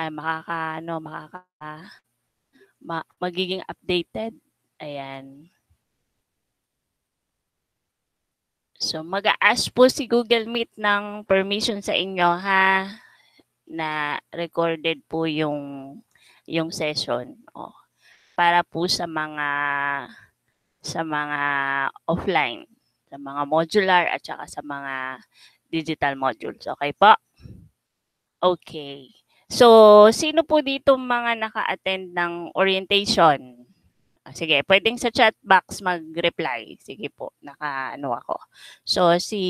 ay makaka ano, makaka ma, magiging updated. Ayan. So mag-ask po si Google Meet ng permission sa inyo ha na recorded po yung yung session. Oh. Para po sa mga sa mga offline, sa mga modular at saka sa mga digital modules. Okay po? Okay. So, sino po dito mga naka-attend ng orientation? Ah, sige, pwedeng sa chat box mag-reply. Sige po, naka-ano ako. So, si,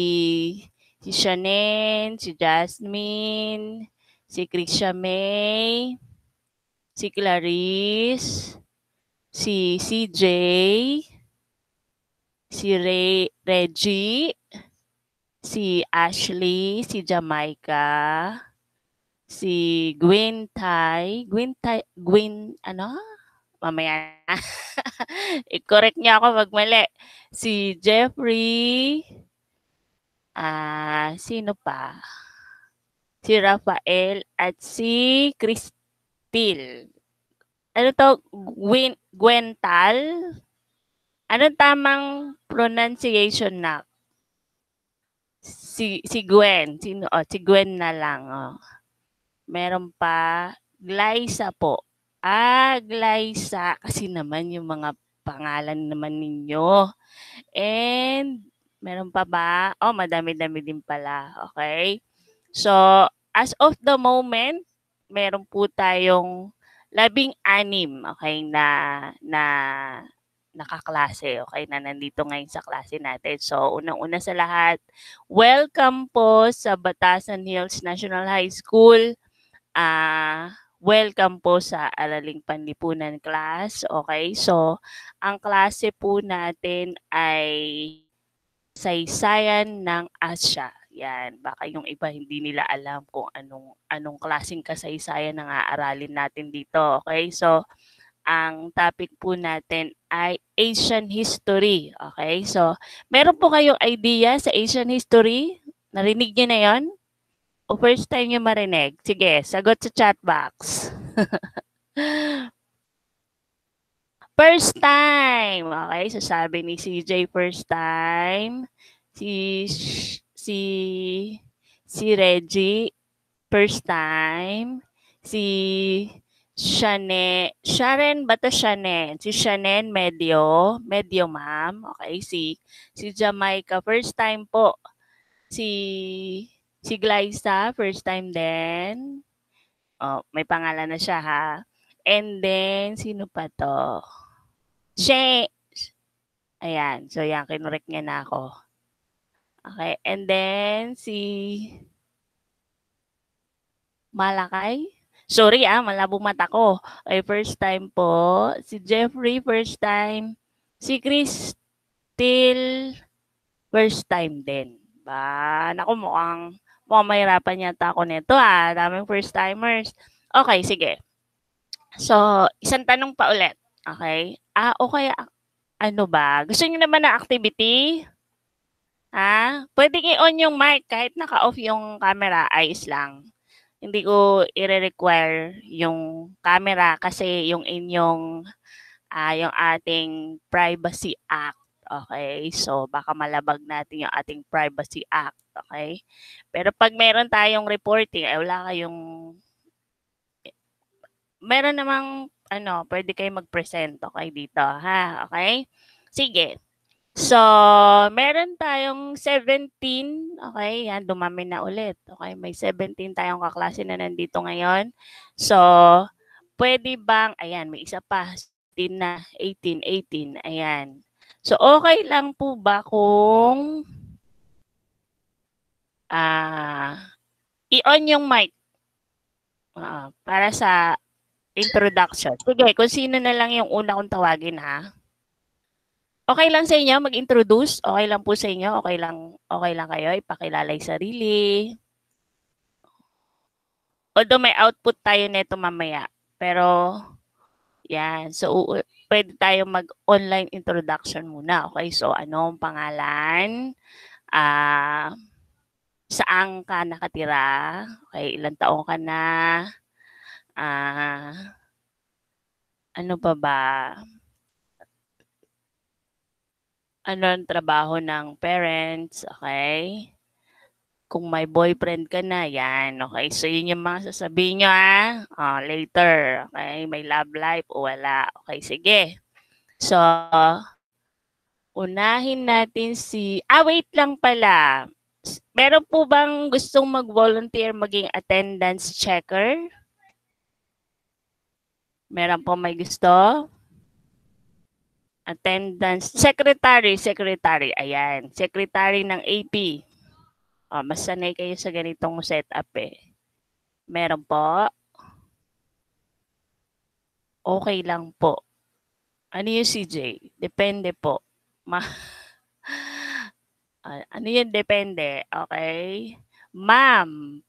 si Shannon, si Jasmine, si Krisha May, si Clarice, si CJ, si Ray, Reggie, si Ashley, si Jamaica, si Gwen Tai. Gwen Tai, Gwen, ano? Mamaya na. I-correct niya ako pag mali. Si Jeffrey, ah, uh, sino pa? Si Rafael at si Cristil. Ano to? Gwen, Gwental? Anong tamang pronunciation na? Si, si Gwen. Sino? Oh, si Gwen na lang. Oh meron pa Glyza po. Ah, Glyza kasi naman yung mga pangalan naman ninyo. And meron pa ba? Oh, madami-dami din pala. Okay? So, as of the moment, meron po tayong labing anim, okay, na, na nakaklase, okay, na nandito ngayon sa klase natin. So, unang-una sa lahat, welcome po sa Batasan Hills National High School Uh, welcome po sa Araling Panlipunan class. Okay, so ang klase po natin ay kasaysayan ng Asya. Yan, baka yung iba hindi nila alam kung anong anong klaseng kasaysayan ang aaralin natin dito. Okay? So, ang topic po natin ay Asian history. Okay? So, meron po kayong idea sa Asian history? Narinig niyo na 'yon? O first time niyo marinig? Sige, sagot sa chat box. first time. Okay, sasabi ni CJ first time. Si si si Reggie first time. Si Shane, Sharon ba to Shanen? Si Shanen medyo, medyo ma'am. Okay, si si Jamaica first time po. Si Si Glyza, first time din. Oh, may pangalan na siya ha. And then, sino pa to? She. Ayan. So, yan. Kinurek niya na ako. Okay. And then, si Malakay. Sorry ah, malabo mata ko. Okay, first time po. Si Jeffrey, first time. Si Chris, still first time din. Ba, naku mukhang mamahirapan yata ako nito ah. Daming first timers. Okay, sige. So, isang tanong pa ulit. Okay? Ah, okay. ano ba? Gusto niyo naman ng activity? Ha? Ah, Pwedeng i-on yung mic kahit naka-off yung camera. Ayos lang. Hindi ko i-require yung camera kasi yung inyong, uh, yung ating Privacy Act Okay? So, baka malabag natin yung ating Privacy Act. Okay? Pero pag meron tayong reporting, ay eh, wala kayong... Eh, meron namang, ano, pwede kayong mag-present, okay, dito, ha? Okay? Sige. So, meron tayong 17, okay, yan, dumami na ulit. Okay, may 17 tayong kaklase na nandito ngayon. So, pwede bang, ayan, may isa pa, 18 na, 18, 18, ayan. So, okay lang po ba kung uh, i-on yung mic uh, para sa introduction? Sige, kung sino na lang yung una kong tawagin ha. Okay lang sa inyo mag-introduce? Okay lang po sa inyo? Okay lang, okay lang kayo? Ipakilala yung sarili? Although may output tayo nito mamaya. Pero yan. So, pwede tayo mag-online introduction muna. Okay, so ano ang pangalan? Ah... Uh, saan ka nakatira, okay, ilang taon ka na, ah, uh, ano pa ba, ano ang trabaho ng parents, okay, kung may boyfriend ka na, yan. Okay, so yun yung mga sasabihin nyo, ha? Oh, later, okay? May love life o wala. Okay, sige. So, unahin natin si... Ah, wait lang pala. Meron po bang gustong mag-volunteer maging attendance checker? Meron po may gusto? Attendance. Secretary, secretary. Ayan. Secretary ng AP. Oh, masanay kayo sa ganitong setup eh. Meron po. Okay lang po. Ano yung CJ? Depende po. Ma uh, ano yun? Depende. Okay? Ma'am,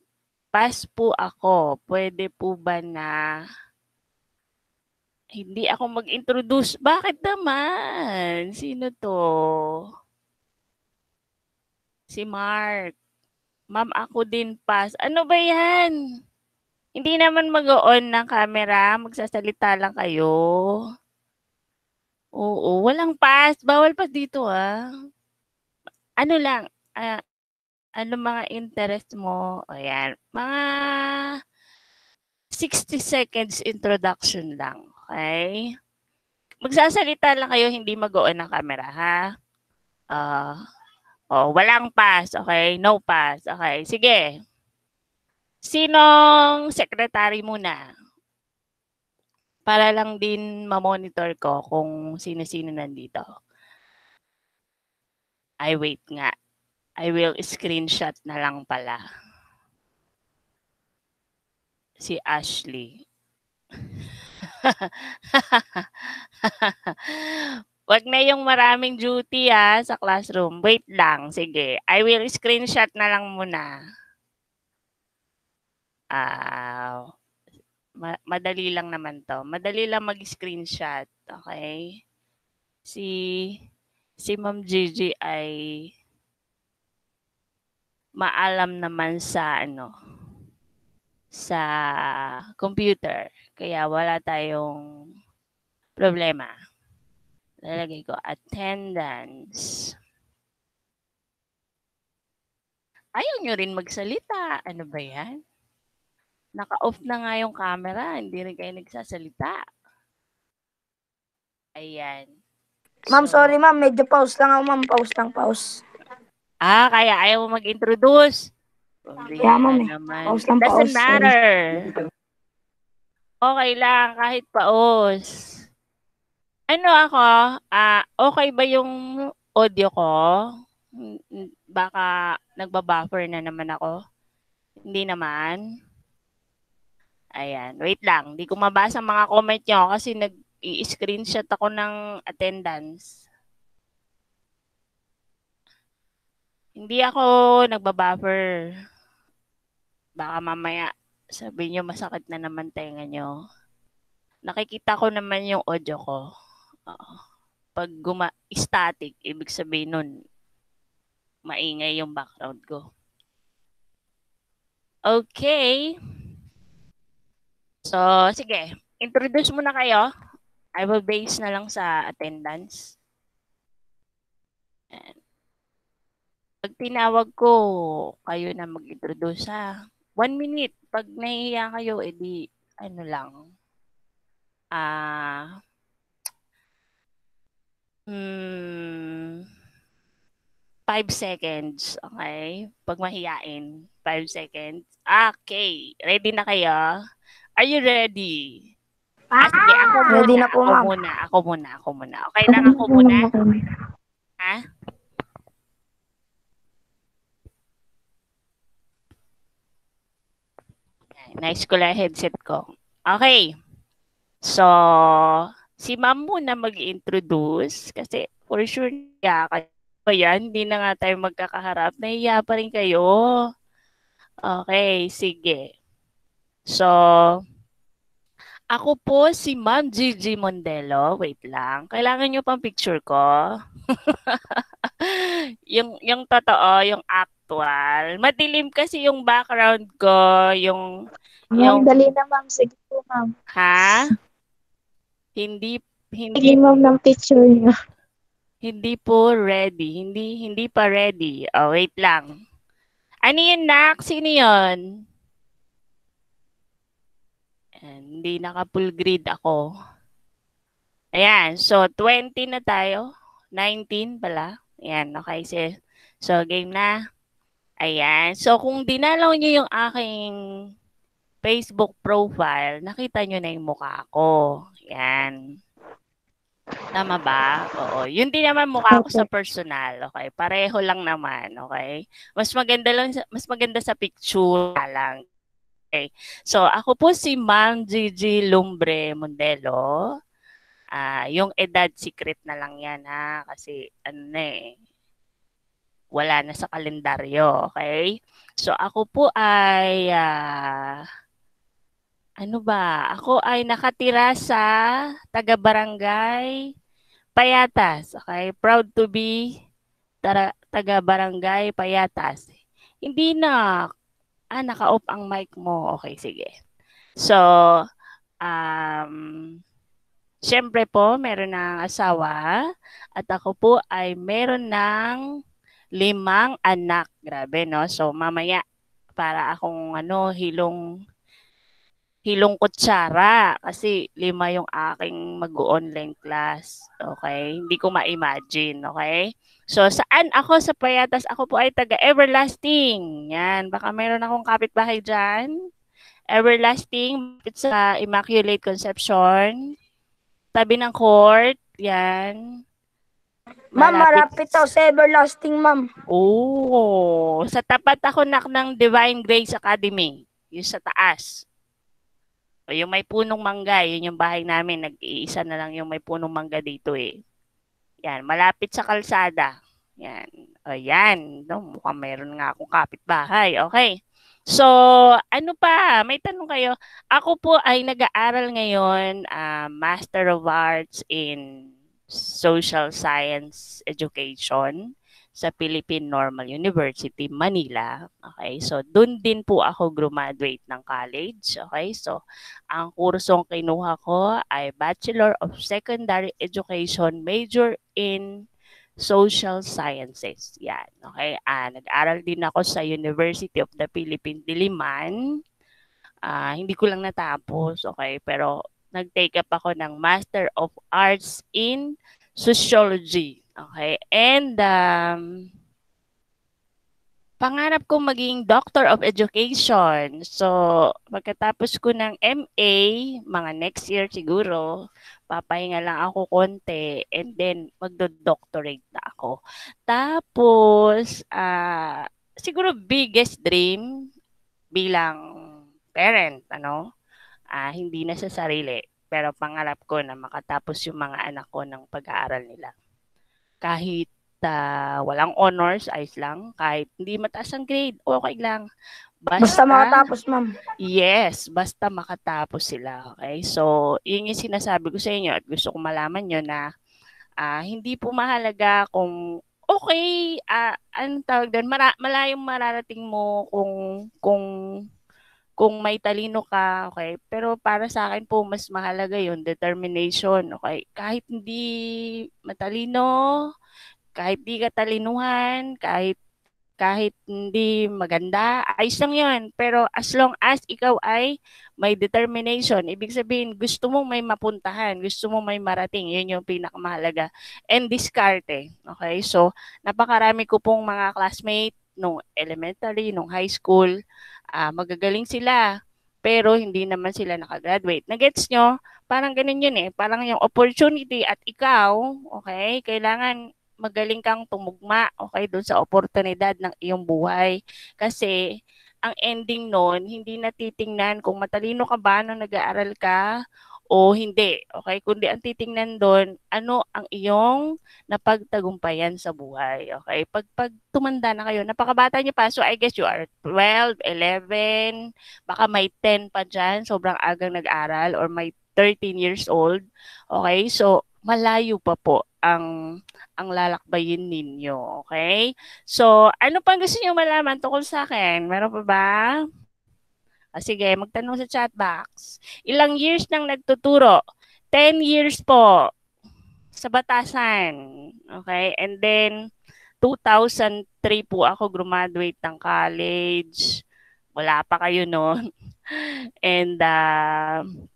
pass po ako. Pwede po ba na hindi ako mag-introduce? Bakit naman? Sino to? Si Mark. Ma'am, ako din pass. Ano ba yan? Hindi naman mag-on ng camera. Magsasalita lang kayo. Oo, walang pass. Bawal pass dito ah. Ano lang, uh, ano mga interest mo? Ayan, mga 60 seconds introduction lang. Okay? Magsasalita lang kayo, hindi mag-on ng camera ha. Ah... Uh, Oh, walang pass, okay? No pass, okay? Sige. Sinong secretary muna? Para lang din ma-monitor ko kung sino-sino nandito. I wait nga. I will screenshot na lang pala. Si Ashley. Wag na yung maraming duty ah sa classroom. Wait lang, sige. I will screenshot na lang muna. Ah, uh, ma- madali lang naman to. Madali lang mag-screenshot, okay? Si si Ma'am Gigi ay maalam naman sa ano sa computer. Kaya wala tayong problema. Lalagay ko attendance. Ayaw nyo rin magsalita. Ano ba yan? Naka-off na nga yung camera. Hindi rin kayo nagsasalita. Ayan. Ma'am, sorry ma'am. Medyo pause lang ako ma'am. Pause lang, pause. Ah, kaya ayaw mo mag-introduce. Kaya ma'am eh. Pause lang, pause. Doesn't matter. Okay lang, kahit paos ano ako, uh, okay ba yung audio ko? Baka nagbabuffer na naman ako. Hindi naman. Ayan, wait lang. Hindi ko mabasa mga comment nyo kasi nag-i-screenshot ako ng attendance. Hindi ako nagbabuffer. Baka mamaya sabi nyo masakit na naman tenga nyo. Nakikita ko naman yung audio ko. Pag guma- static, ibig sabihin nun, maingay yung background ko. Okay. So, sige. Introduce muna kayo. I will base na lang sa attendance. And pag tinawag ko, kayo na mag-introduce ha. One minute. Pag nahiya kayo, edi ano lang. Ah... Uh, Hmm. Five seconds. Okay. Pag mahiyain. Five seconds. Okay. Ready na kayo? Are you ready? Ah, okay, ako muna. Ready na po, ako muna. Ako muna. Ako muna. Okay lang ako muna. Ha? Nice ko lang headset ko. Okay. So, si ma'am muna mag-introduce kasi for sure niya kayo yan. Hindi na nga tayo magkakaharap. Nahiya pa rin kayo. Okay, sige. So, ako po si Ma'am Gigi Mondelo. Wait lang. Kailangan nyo pang picture ko. yung, yung totoo, yung actual. Madilim kasi yung background ko, yung... Ma'am, yung... dali na ma'am. Sige po ma'am. Ha? Hindi hindi ma'am ng picture niya. Hindi po ready. Hindi hindi pa ready. Oh, wait lang. Ano yun, Nak? Sino yun? hindi naka-full grid ako. Ayan, so 20 na tayo. 19 pala. Ayan, okay. So, so game na. Ayan. So, kung dinalaw niyo yung aking Facebook profile, nakita niyo na yung mukha ko. Yan. Tama ba? Oo. Yun din naman mukha ko sa personal, okay? Pareho lang naman, okay? Mas maganda lang mas maganda sa picture lang. Okay. So, ako po si Ma'am Gigi Lumbre Mondelo. Ah, uh, yung edad secret na lang 'yan ha kasi ano na eh wala na sa kalendaryo, okay? So ako po ay uh, ano ba? Ako ay nakatira sa taga-barangay Payatas. Okay? Proud to be tara, taga-barangay Payatas. Hindi na. Ah, naka-off ang mic mo. Okay, sige. So, um, syempre po, meron ng asawa at ako po ay meron ng limang anak. Grabe, no? So, mamaya para akong ano, hilong hilong kutsara kasi lima yung aking mag-online class. Okay? Hindi ko ma-imagine. Okay? So, saan ako sa Payatas? Ako po ay taga Everlasting. Yan. Baka mayroon akong kapitbahay dyan. Everlasting. It's sa Immaculate Conception. Tabi ng court. Yan. Ma'am, marapit daw sa Everlasting, ma'am. Oo. Sa tapat ako nak ng Divine Grace Academy. Yung sa taas. So, yung may punong mangga, yun yung bahay namin. Nag-iisa na lang yung may punong mangga dito eh. Yan, malapit sa kalsada. Yan. O yan. No, mukhang meron nga akong kapitbahay. Okay. So, ano pa? May tanong kayo. Ako po ay nag-aaral ngayon uh, Master of Arts in Social Science Education sa Philippine Normal University, Manila. Okay, so doon din po ako graduate ng college. Okay, so ang kursong kinuha ko ay Bachelor of Secondary Education major in Social Sciences. Yan, okay. Ah, nag-aral din ako sa University of the Philippines, Diliman. Ah, hindi ko lang natapos, okay. Pero nag-take up ako ng Master of Arts in Sociology. Okay. And um, pangarap ko maging Doctor of Education. So, pagkatapos ko ng MA, mga next year siguro, papahinga lang ako konti and then magdo-doctorate na ako. Tapos, uh, siguro biggest dream bilang parent, ano? Uh, hindi na sa sarili, pero pangarap ko na makatapos yung mga anak ko ng pag-aaral nila kahit uh, walang honors, ayos lang. Kahit hindi mataas ang grade, okay lang. Basta, basta makatapos, ma'am. Yes, basta makatapos sila. Okay? So, yun yung sinasabi ko sa inyo at gusto kong malaman nyo na uh, hindi po mahalaga kung okay, uh, anong tawag doon, mara- malayong mararating mo kung, kung kung may talino ka, okay. Pero para sa akin po, mas mahalaga yung determination, okay. Kahit hindi matalino, kahit di katalinuhan, kahit kahit hindi maganda, ayos lang yun. Pero as long as ikaw ay may determination, ibig sabihin, gusto mong may mapuntahan, gusto mong may marating, yun yung pinakamahalaga. And diskarte. Okay? So, napakarami ko pong mga classmate nung elementary, nung high school, uh, magagaling sila, pero hindi naman sila nakagraduate. Nagets nyo? Parang ganun yun eh. Parang yung opportunity at ikaw, okay, kailangan magaling kang tumugma, okay, doon sa oportunidad ng iyong buhay. Kasi ang ending noon, hindi natitingnan kung matalino ka ba nung nag-aaral ka o hindi. Okay? Kundi ang titingnan doon, ano ang iyong napagtagumpayan sa buhay. Okay? Pag, pag tumanda na kayo, napakabata niyo pa, so I guess you are 12, 11, baka may 10 pa dyan, sobrang agang nag-aral, or may 13 years old. Okay? So, malayo pa po ang ang lalakbayin ninyo, okay? So, ano pang gusto niyo malaman tungkol sa akin? Meron pa ba? Ah, sige, magtanong sa chat box. Ilang years nang nagtuturo? 10 years po sa batasan. Okay? And then, 2003 po ako graduate ng college. Wala pa kayo noon. And, uh, um,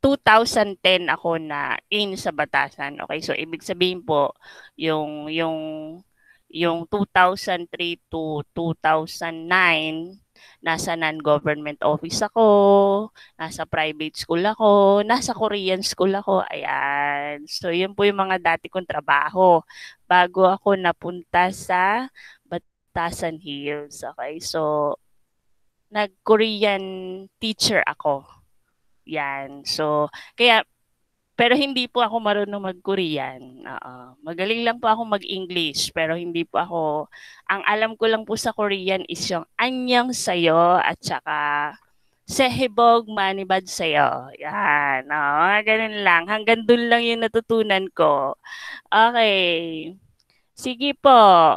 2010 ako na in sa batasan. Okay, so ibig sabihin po yung yung yung 2003 to 2009 nasa non-government office ako, nasa private school ako, nasa Korean school ako. Ayan. So, yun po yung mga dati kong trabaho bago ako napunta sa Batasan Hills. Okay? So, nag-Korean teacher ako. Yan. So, kaya pero hindi po ako marunong mag-Korean. Oo. magaling lang po ako mag-English, pero hindi po ako... Ang alam ko lang po sa Korean is yung anyang sayo at saka sehebog manibad sayo. Yan. Uh, ganun lang. Hanggang dun lang yung natutunan ko. Okay. Sige po.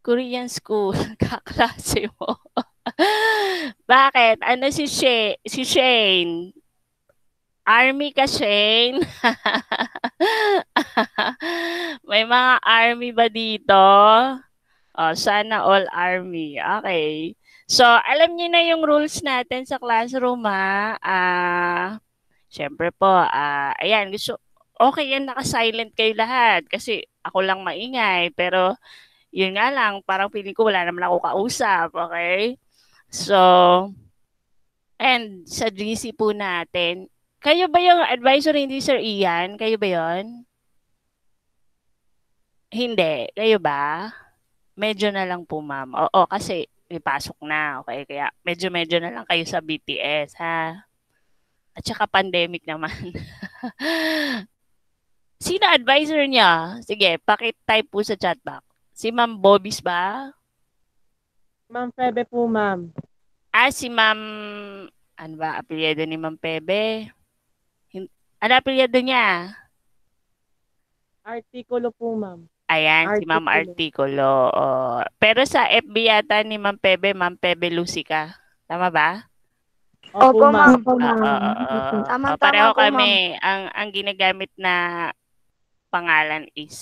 Korean school, kaklase mo. Bakit? Ano si, She- si Shane? Army ka, Shane? May mga army ba dito? Oh, sana all army. Okay. So, alam niyo na yung rules natin sa classroom, ha? Uh, ah, Siyempre po, uh, ayan, gusto, okay yan, naka-silent kayo lahat. Kasi ako lang maingay, pero yun nga lang, parang piling ko wala naman ako kausap, okay? So, and sa GC po natin, kayo ba yung advisor ni Sir Ian? Kayo ba yon? Hindi. Kayo ba? Medyo na lang po, ma'am. Oo, kasi may pasok na. Okay, kaya medyo-medyo na lang kayo sa BTS, ha? At saka pandemic naman. Sino advisor niya? Sige, pakitype po sa chat box. Si Ma'am Bobis ba? Ma'am Febe po, ma'am. Ah, si Ma'am... Ano ba? Apelyedo ni Ma'am Febe? Ano apelyado niya? Artikulo po, ma'am. Ayan, Articulo. si Ma'am Artikulo. Pero sa FB yata ni Ma'am Pebe, Ma'am Pebe Lucica. Tama ba? Opo, ma'am. Opo, ma'am. Oo, oo, oo. Pareho po, kami. Ang, ang ginagamit na pangalan is,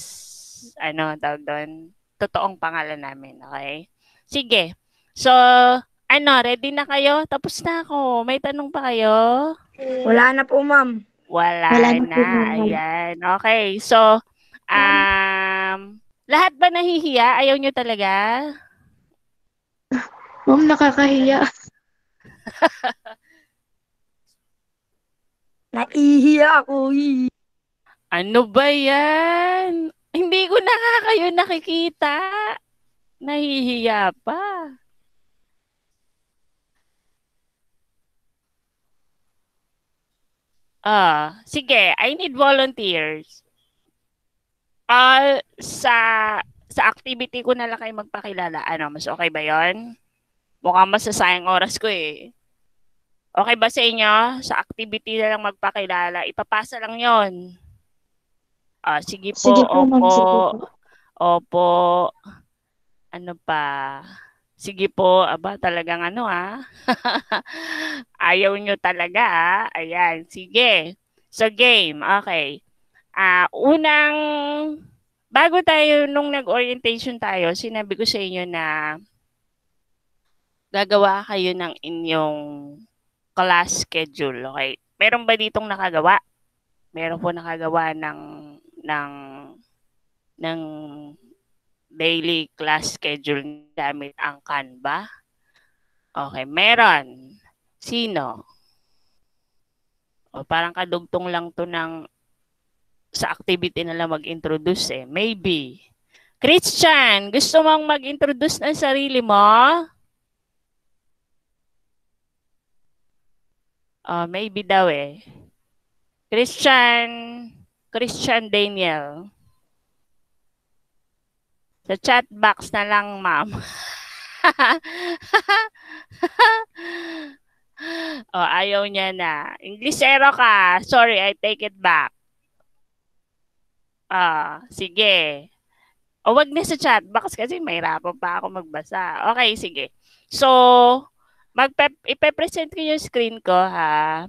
ano, tawag doon, totoong pangalan namin, okay? Sige. So, ano, ready na kayo? Tapos na ako. May tanong pa kayo? Wala na po, ma'am. Wala, Wala na. Ayan. Okay. So, um, lahat ba nahihiya? Ayaw nyo talaga? Ma'am, nakakahiya. Naihiya ako. Ano ba yan? Hindi ko na nga nakikita. Nahihiya pa. Ah, uh, sige, I need volunteers. Ah, uh, sa sa activity ko na lang kayo magpakilala. Ano, mas okay ba 'yon? Mukhang masasayang oras ko eh. Okay ba sa inyo? Sa activity na lang magpakilala. Ipapasa lang 'yon. Ah, uh, sige po. Sige po, opo. Ma'am, sige po. Opo. Ano pa? Sige po, aba talagang ano ha. Ayaw nyo talaga ha. Ayan, sige. So game, okay. Uh, unang, bago tayo, nung nag-orientation tayo, sinabi ko sa inyo na gagawa kayo ng inyong class schedule, okay? Meron ba ditong nakagawa? Meron po nakagawa ng ng ng daily class schedule gamit ang Canva? Okay, meron. Sino? O parang kadugtong lang to ng sa activity na lang mag-introduce eh. Maybe. Christian, gusto mong mag-introduce ng sarili mo? Uh, maybe daw eh. Christian, Christian Daniel. Sa chat box na lang, ma'am. oh, ayaw niya na. Englishero ka. Sorry, I take it back. Ah, oh, sige. O wag na sa chat box kasi mahirapan pa ako magbasa. Okay, sige. So, magpe ipepresent ko yung screen ko ha.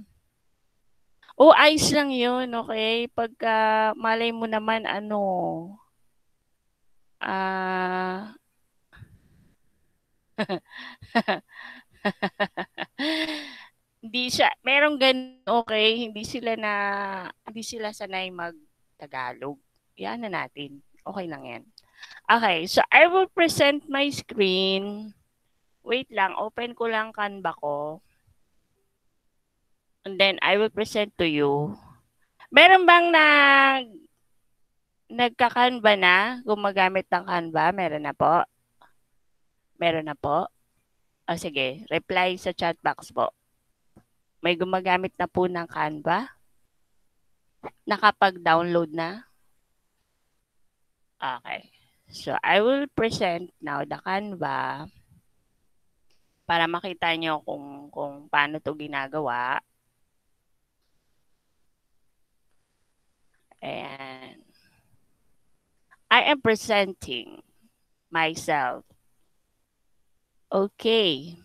Oh, eyes lang yun, okay? Pagka malay mo naman ano, Ah... hindi siya, merong ganun, okay, hindi sila na, hindi sila sanay mag-Tagalog. Yan na natin. Okay lang yan. Okay, so I will present my screen. Wait lang, open ko lang Canva ko. And then I will present to you. Meron bang na nagka-Canva na? Gumagamit ng Canva? Meron na po? Meron na po? O oh, sige, reply sa chat box po. May gumagamit na po ng Canva? Nakapag-download na? Okay. So, I will present now the Canva para makita nyo kung, kung paano to ginagawa. Ayan. I am presenting myself. Okay.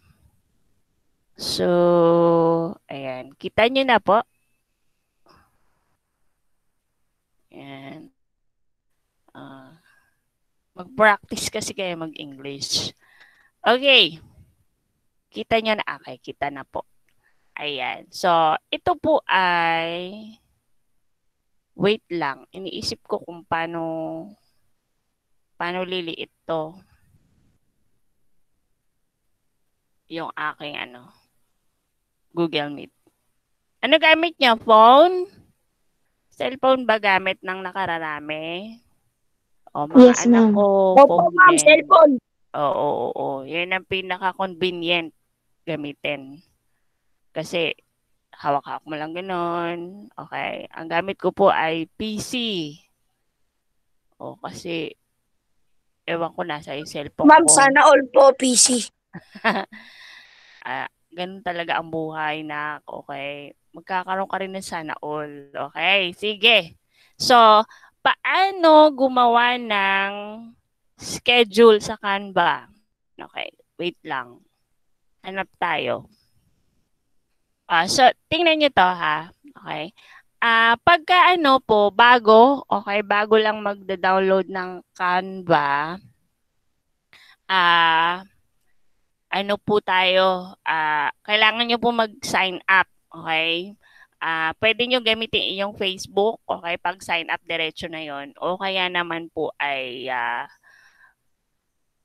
So, ayan. Kita nyo na po. Ayan. Uh, mag-practice kasi kayo mag-English. Okay. Kita nyo na. Okay, kita na po. Ayan. So, ito po ay... Wait lang. Iniisip ko kung paano paano liliit to? Yung aking ano, Google Meet. Ano gamit niya? Phone? Cellphone ba gamit ng nakararami? O, mga yes, anak ko. Opo, ma'am, cellphone. Oo, oo, oo. Yan ang pinaka-convenient gamitin. Kasi, hawak-hawak mo lang ganun. Okay. Ang gamit ko po ay PC. O, kasi Ewan ko, na sa cellphone Ma'am, ko. sana all po PC. ah, ganun talaga ang buhay na, okay, magkakaroon ka rin ng sana all. Okay, sige. So, paano gumawa ng schedule sa Canva? Okay, wait lang. Hanap tayo. Ah, so, tingnan nyo to ha. Okay. Ah, uh, pagka ano po, bago, okay, bago lang magda-download ng Canva. Ah, uh, ano po tayo, ah, uh, kailangan niyo po mag-sign up, okay? Ah, uh, pwede niyo gamitin yung Facebook, okay, pag sign up diretso na 'yon. O kaya naman po ay uh,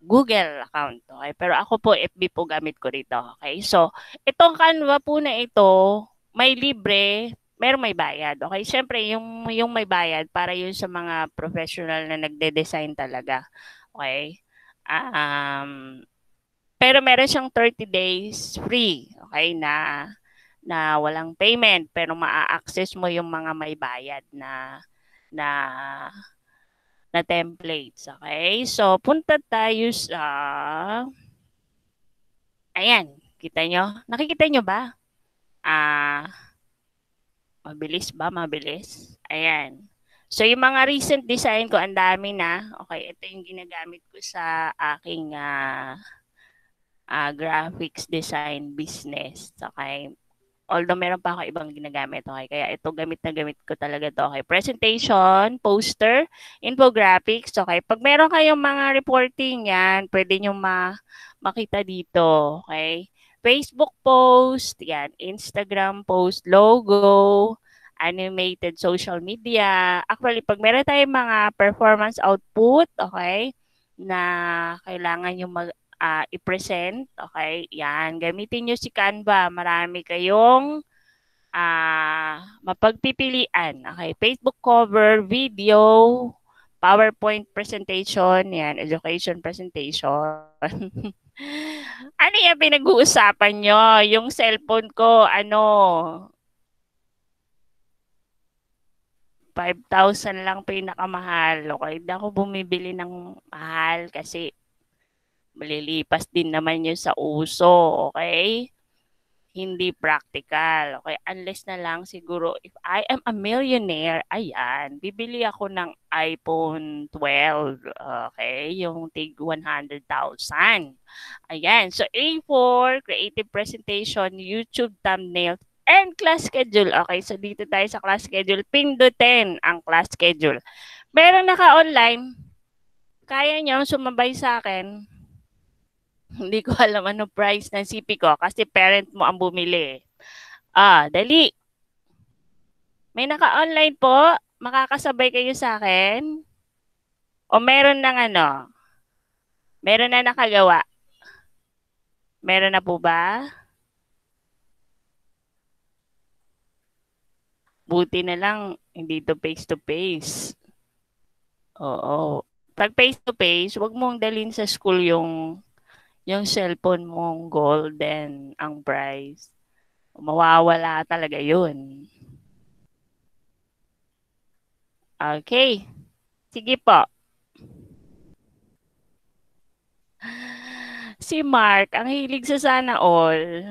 Google account. Okay? Pero ako po, FB po gamit ko rito. Okay? So, itong Canva po na ito, may libre merong may bayad. Okay, syempre yung yung may bayad para yun sa mga professional na nagde-design talaga. Okay? Um, pero meron siyang 30 days free, okay, na na walang payment pero maa-access mo yung mga may bayad na na na templates, okay? So punta tayo sa Ayan, kita nyo? Nakikita nyo ba? Ah, uh, Mabilis ba? Mabilis. Ayan. So, yung mga recent design ko, ang dami na. Okay, ito yung ginagamit ko sa aking uh, uh, graphics design business. Okay. Although meron pa ako ibang ginagamit. Okay, kaya ito gamit na gamit ko talaga to. Okay, presentation, poster, infographics. Okay, pag meron kayong mga reporting yan, pwede nyo ma makita dito. Okay. Facebook post, yan, Instagram post, logo, animated social media. Actually, pag meron tayong mga performance output, okay, na kailangan yung mag, uh, i-present, okay, yan, gamitin nyo si Canva. Marami kayong uh, mapagpipilian. Okay, Facebook cover, video, PowerPoint presentation, yan, education presentation. ano yung pinag-uusapan nyo? Yung cellphone ko, ano, 5,000 lang pinakamahal. Okay, hindi ako bumibili ng mahal kasi malilipas din naman yun sa uso. Okay? hindi practical. Okay, unless na lang siguro if I am a millionaire, ayan, bibili ako ng iPhone 12. Okay, yung tig 100,000. Ayan, so A4, creative presentation, YouTube thumbnail, and class schedule. Okay, so dito tayo sa class schedule. Pindutin ang class schedule. Meron naka-online, kaya nyo sumabay sa akin Hindi ko alam ano price ng CP ko kasi parent mo ang bumili. Eh. Ah, dali. May naka-online po. Makakasabay kayo sa akin. O meron nang ano? Meron na nakagawa. Meron na po ba? Buti na lang, hindi to face-to-face. Oo. Pag face-to-face, wag mong dalhin sa school yung yung cellphone mong golden ang price, mawawala talaga yun. Okay. Sige po. Si Mark, ang hilig sa sana all.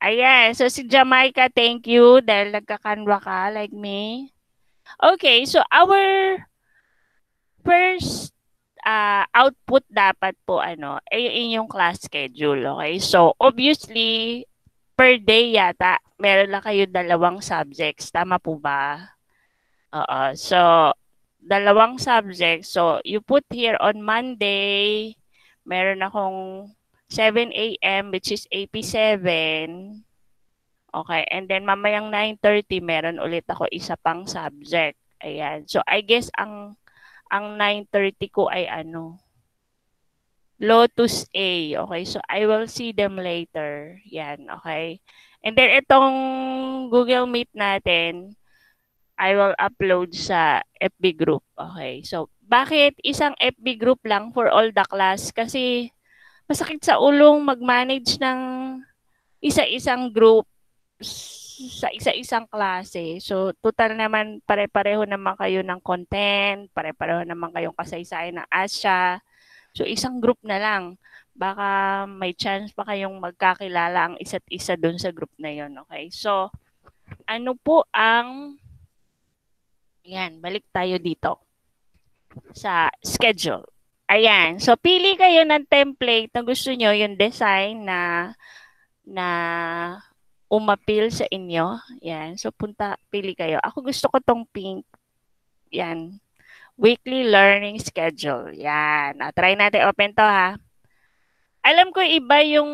Ayan. Ah, so si Jamaica, thank you dahil nagkakanwa ka like me. Okay. So our first uh, output dapat po ano, ay yung inyong class schedule, okay? So, obviously, per day yata, meron lang kayo dalawang subjects. Tama po ba? Oo. So, dalawang subjects. So, you put here on Monday, meron akong 7 a.m. which is AP7. Okay, and then mamayang 9.30 meron ulit ako isa pang subject. Ayan. So, I guess ang ang 9.30 ko ay ano? Lotus A. Okay, so I will see them later. Yan, okay? And then itong Google Meet natin, I will upload sa FB group. Okay, so bakit isang FB group lang for all the class? Kasi masakit sa ulong mag-manage ng isa-isang groups sa isa-isang klase. So, total naman pare-pareho naman kayo ng content, pare-pareho naman kayong kasaysayan ng Asia. So, isang group na lang. Baka may chance pa kayong magkakilala ang isa't isa doon sa group na yon Okay? So, ano po ang... Ayan, balik tayo dito sa schedule. Ayan. So, pili kayo ng template na gusto nyo, yung design na na umapil sa inyo. Yan. So, punta, pili kayo. Ako gusto ko tong pink. Yan. Weekly learning schedule. Yan. O, ah, try natin open to ha. Alam ko iba yung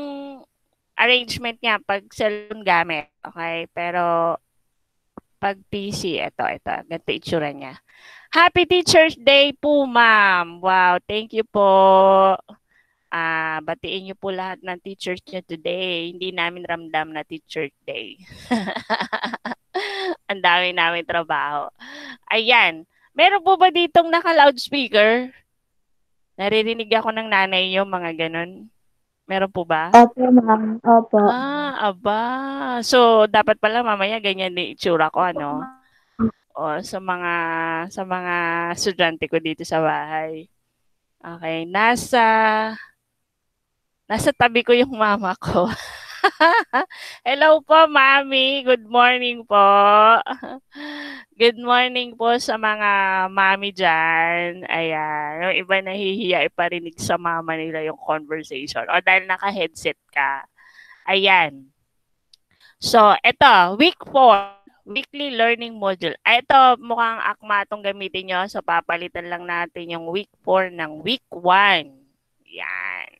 arrangement niya pag cellphone gamit. Okay? Pero pag PC, ito, ito. Ganito itsura niya. Happy Teacher's Day po, ma'am. Wow, thank you po uh, batiin niyo po lahat ng teachers niyo today. Hindi namin ramdam na teacher day. Ang dami namin trabaho. Ayan. Meron po ba ditong naka-loudspeaker? Naririnig ako ng nanay niyo, mga ganun. Meron po ba? Opo, ma'am. Opo. Ah, aba. So, dapat pala mamaya ganyan ni itsura ko, ano? O, oh, sa mga, sa mga estudyante ko dito sa bahay. Okay, nasa Nasa tabi ko yung mama ko. Hello po, Mami. Good morning po. Good morning po sa mga mami dyan. Ayan. Yung iba nahihiya iparinig sa mama nila yung conversation. O dahil naka-headset ka. Ayan. So, eto, week 4, weekly learning module. Ay, ah, ito, mukhang akma itong gamitin nyo. So, papalitan lang natin yung week 4 ng week 1. Yan.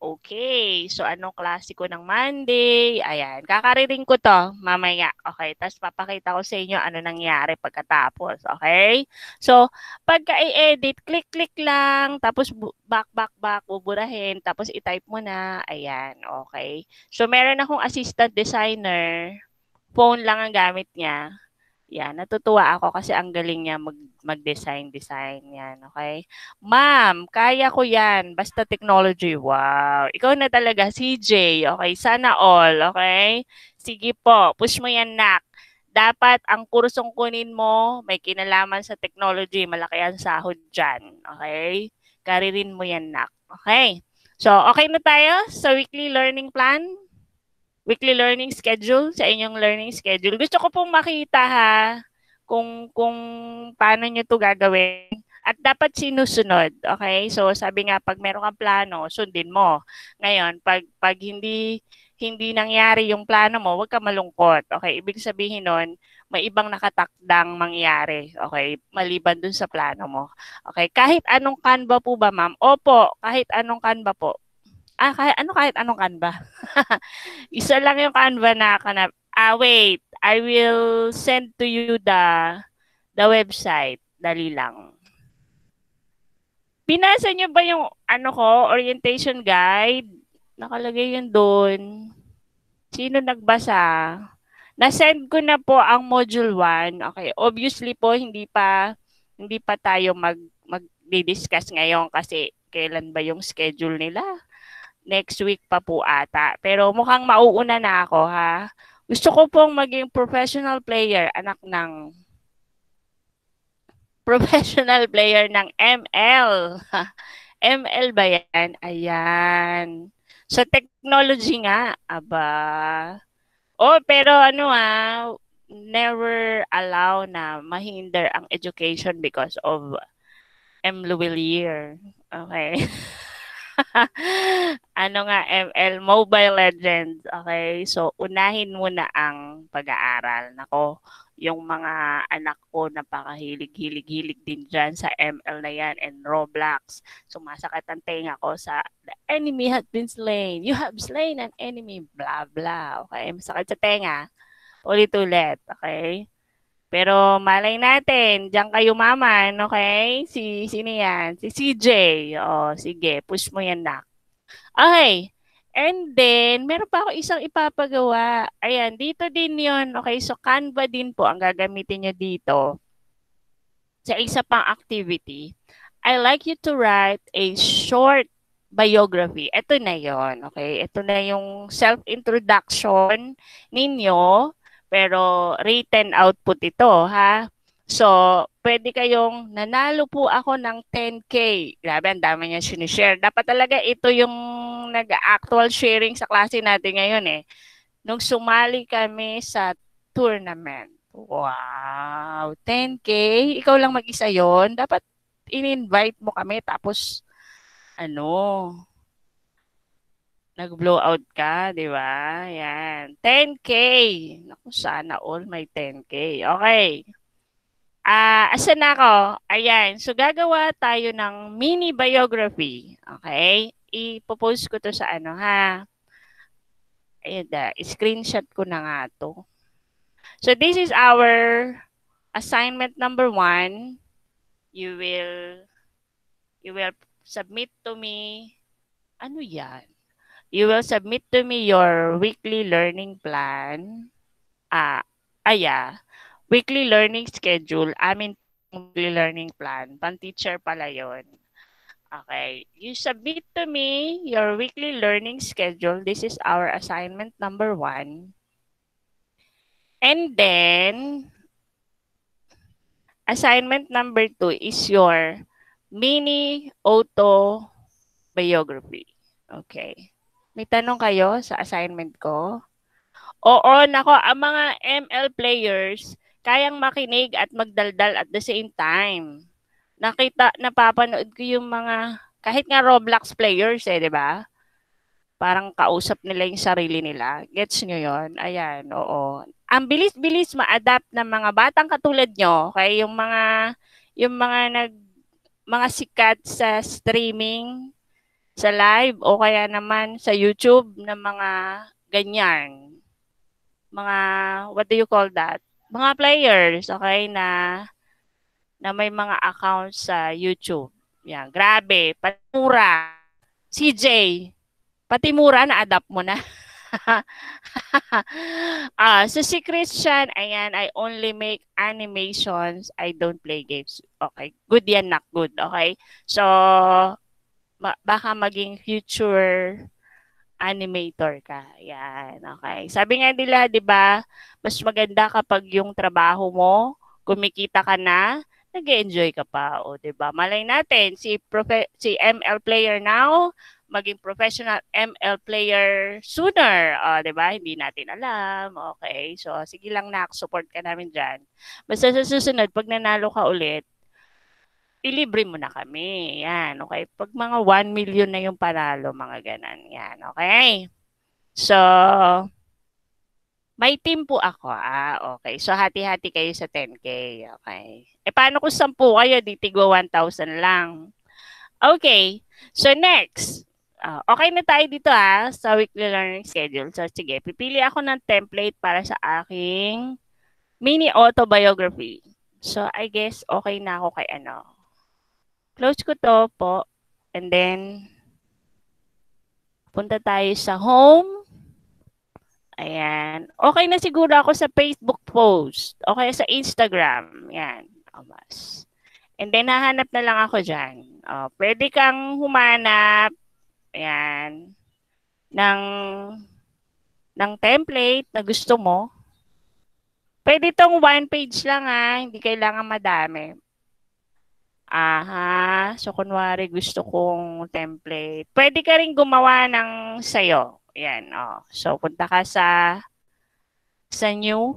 Okay, so anong klase ko ng Monday? Ayan, kakariring ko to mamaya. Okay, tapos papakita ko sa inyo ano nangyari pagkatapos. Okay? So, pagka i-edit, click-click lang, tapos back, back, back, buburahin, tapos i-type mo na. Ayan, okay. So, meron akong assistant designer. Phone lang ang gamit niya. Yeah, natutuwa ako kasi ang galing niya mag, mag-design, design yan, okay? Ma'am, kaya ko yan, basta technology, wow. Ikaw na talaga, CJ, okay? Sana all, okay? Sige po, push mo yan, nak. Dapat ang kursong kunin mo, may kinalaman sa technology, malaki ang sahod dyan, okay? Karirin mo yan, nak, okay? So, okay na tayo sa weekly learning plan? weekly learning schedule sa inyong learning schedule. Gusto ko pong makita ha kung kung paano niyo 'to gagawin at dapat sinusunod. Okay? So sabi nga pag meron kang plano, sundin mo. Ngayon, pag pag hindi hindi nangyari yung plano mo, huwag ka malungkot. Okay? Ibig sabihin nun, may ibang nakatakdang mangyari. Okay? Maliban dun sa plano mo. Okay? Kahit anong kanba po ba, ma'am? Opo, kahit anong kanba po ah, kahit, ano kahit anong Canva. Isa lang yung Canva na kanap. Ah, wait. I will send to you the the website. Dali lang. Binasa niyo ba yung ano ko, orientation guide? Nakalagay yun doon. Sino nagbasa? Na-send ko na po ang module 1. Okay, obviously po hindi pa hindi pa tayo mag mag-discuss ngayon kasi kailan ba yung schedule nila? next week pa po ata. Pero mukhang mauuna na ako ha. Gusto ko pong maging professional player, anak ng professional player ng ML. ML ba yan? Ayan. So, technology nga. Aba. Oh, pero ano ah, never allow na mahinder ang education because of M. Louis Year. Okay. ano nga, ML, Mobile Legends. Okay, so unahin muna ang pag-aaral. Nako, yung mga anak ko napakahilig-hilig-hilig din dyan sa ML na yan and Roblox. Sumasakit ang tenga ko sa the enemy has been slain. You have slain an enemy. Blah, blah. Okay? Masakit sa tenga. Ulit-ulit. Okay? Pero malay natin, diyan kayo maman, okay? Si sino yan? Si CJ. Oh, sige, push mo yan nak. Okay. And then, meron pa ako isang ipapagawa. Ayan, dito din yon Okay, so Canva din po ang gagamitin nyo dito sa isa pang activity. I like you to write a short biography. Ito na yon okay? Ito na yung self-introduction ninyo pero written output ito, ha? So, pwede kayong nanalo po ako ng 10K. Grabe, ang dami niya sinishare. Dapat talaga ito yung nag-actual sharing sa klase natin ngayon eh. Nung sumali kami sa tournament. Wow! 10K? Ikaw lang mag-isa yon Dapat in-invite mo kami tapos ano, nag out ka, di ba? Yan. 10K. Naku, sana all may 10K. Okay. Ah, uh, asan ako? Ayan. So, gagawa tayo ng mini biography. Okay? Ipopost ko to sa ano, ha? Ayan, da. screenshot ko na nga to. So, this is our assignment number one. You will, you will submit to me. Ano yan? you will submit to me your weekly learning plan. Ah, uh, ah, aya, weekly learning schedule. I mean, weekly learning plan. Pan-teacher pala yon. Okay. You submit to me your weekly learning schedule. This is our assignment number one. And then, assignment number two is your mini auto biography. Okay. May tanong kayo sa assignment ko? Oo, nako, ang mga ML players kayang makinig at magdaldal at the same time. Nakita, napapanood ko yung mga, kahit nga Roblox players eh, di ba? Parang kausap nila yung sarili nila. Gets nyo yon Ayan, oo. Ang bilis-bilis ma-adapt ng mga batang katulad nyo, kay Yung mga, yung mga nag, mga sikat sa streaming, sa live o kaya naman sa YouTube ng mga ganyan. Mga, what do you call that? Mga players, okay, na na may mga accounts sa YouTube. Yan, grabe, patimura. CJ, patimura, na-adapt mo na. uh, ah, so si Christian, ayan, I only make animations. I don't play games. Okay. Good yan, nak. Good. Okay. So, ma- baka maging future animator ka. Yan, okay. Sabi nga nila, 'di ba, mas maganda kapag yung trabaho mo, kumikita ka na, nag-enjoy ka pa, o 'di ba? Malay natin si profe- si ML player now maging professional ML player sooner, o 'di ba? Hindi natin alam. Okay. So sige lang nak, support ka namin diyan. Basta sa susunod pag nanalo ka ulit, ilibre mo na kami. Yan, okay? Pag mga 1 million na yung panalo, mga ganan. Yan, okay? So, may team po ako. Ah, okay. So, hati-hati kayo sa 10K. Okay. Eh, paano kung 10 kayo? Di tigwa 1,000 lang. Okay. So, next. Uh, okay na tayo dito ah, sa weekly learning schedule. So, sige, pipili ako ng template para sa aking mini autobiography. So, I guess okay na ako kay ano, Close ko to po. And then, punta tayo sa home. Ayan. Okay na siguro ako sa Facebook post. Okay sa Instagram. Ayan. Almost. And then, hahanap na lang ako dyan. O, pwede kang humanap. Ayan. Ng, ng template na gusto mo. Pwede tong one page lang ha. Hindi kailangan madami. Aha. So, kunwari, gusto kong template. Pwede ka rin gumawa ng sayo. Yan, oh. So, punta ka sa sa new.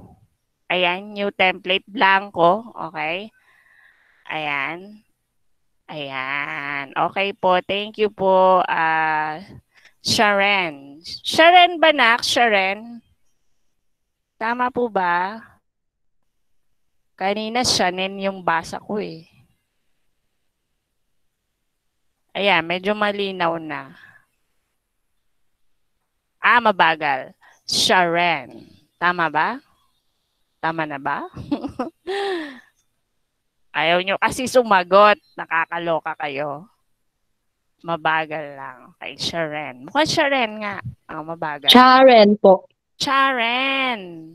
Ayan, new template. Blanco. Okay. Ayan. Ayan. Okay po. Thank you po, uh, Sharon. Sharon Banak, Sharon. Tama po ba? Kanina, Shanen yung basa ko eh. Ayan, medyo malinaw na. Ah, mabagal. Sharen. Tama ba? Tama na ba? Ayaw nyo kasi sumagot. Nakakaloka kayo. Mabagal lang. Kay Sharen. Mukhang Sharen nga. Oh, mabagal. Sharen po. Sharen.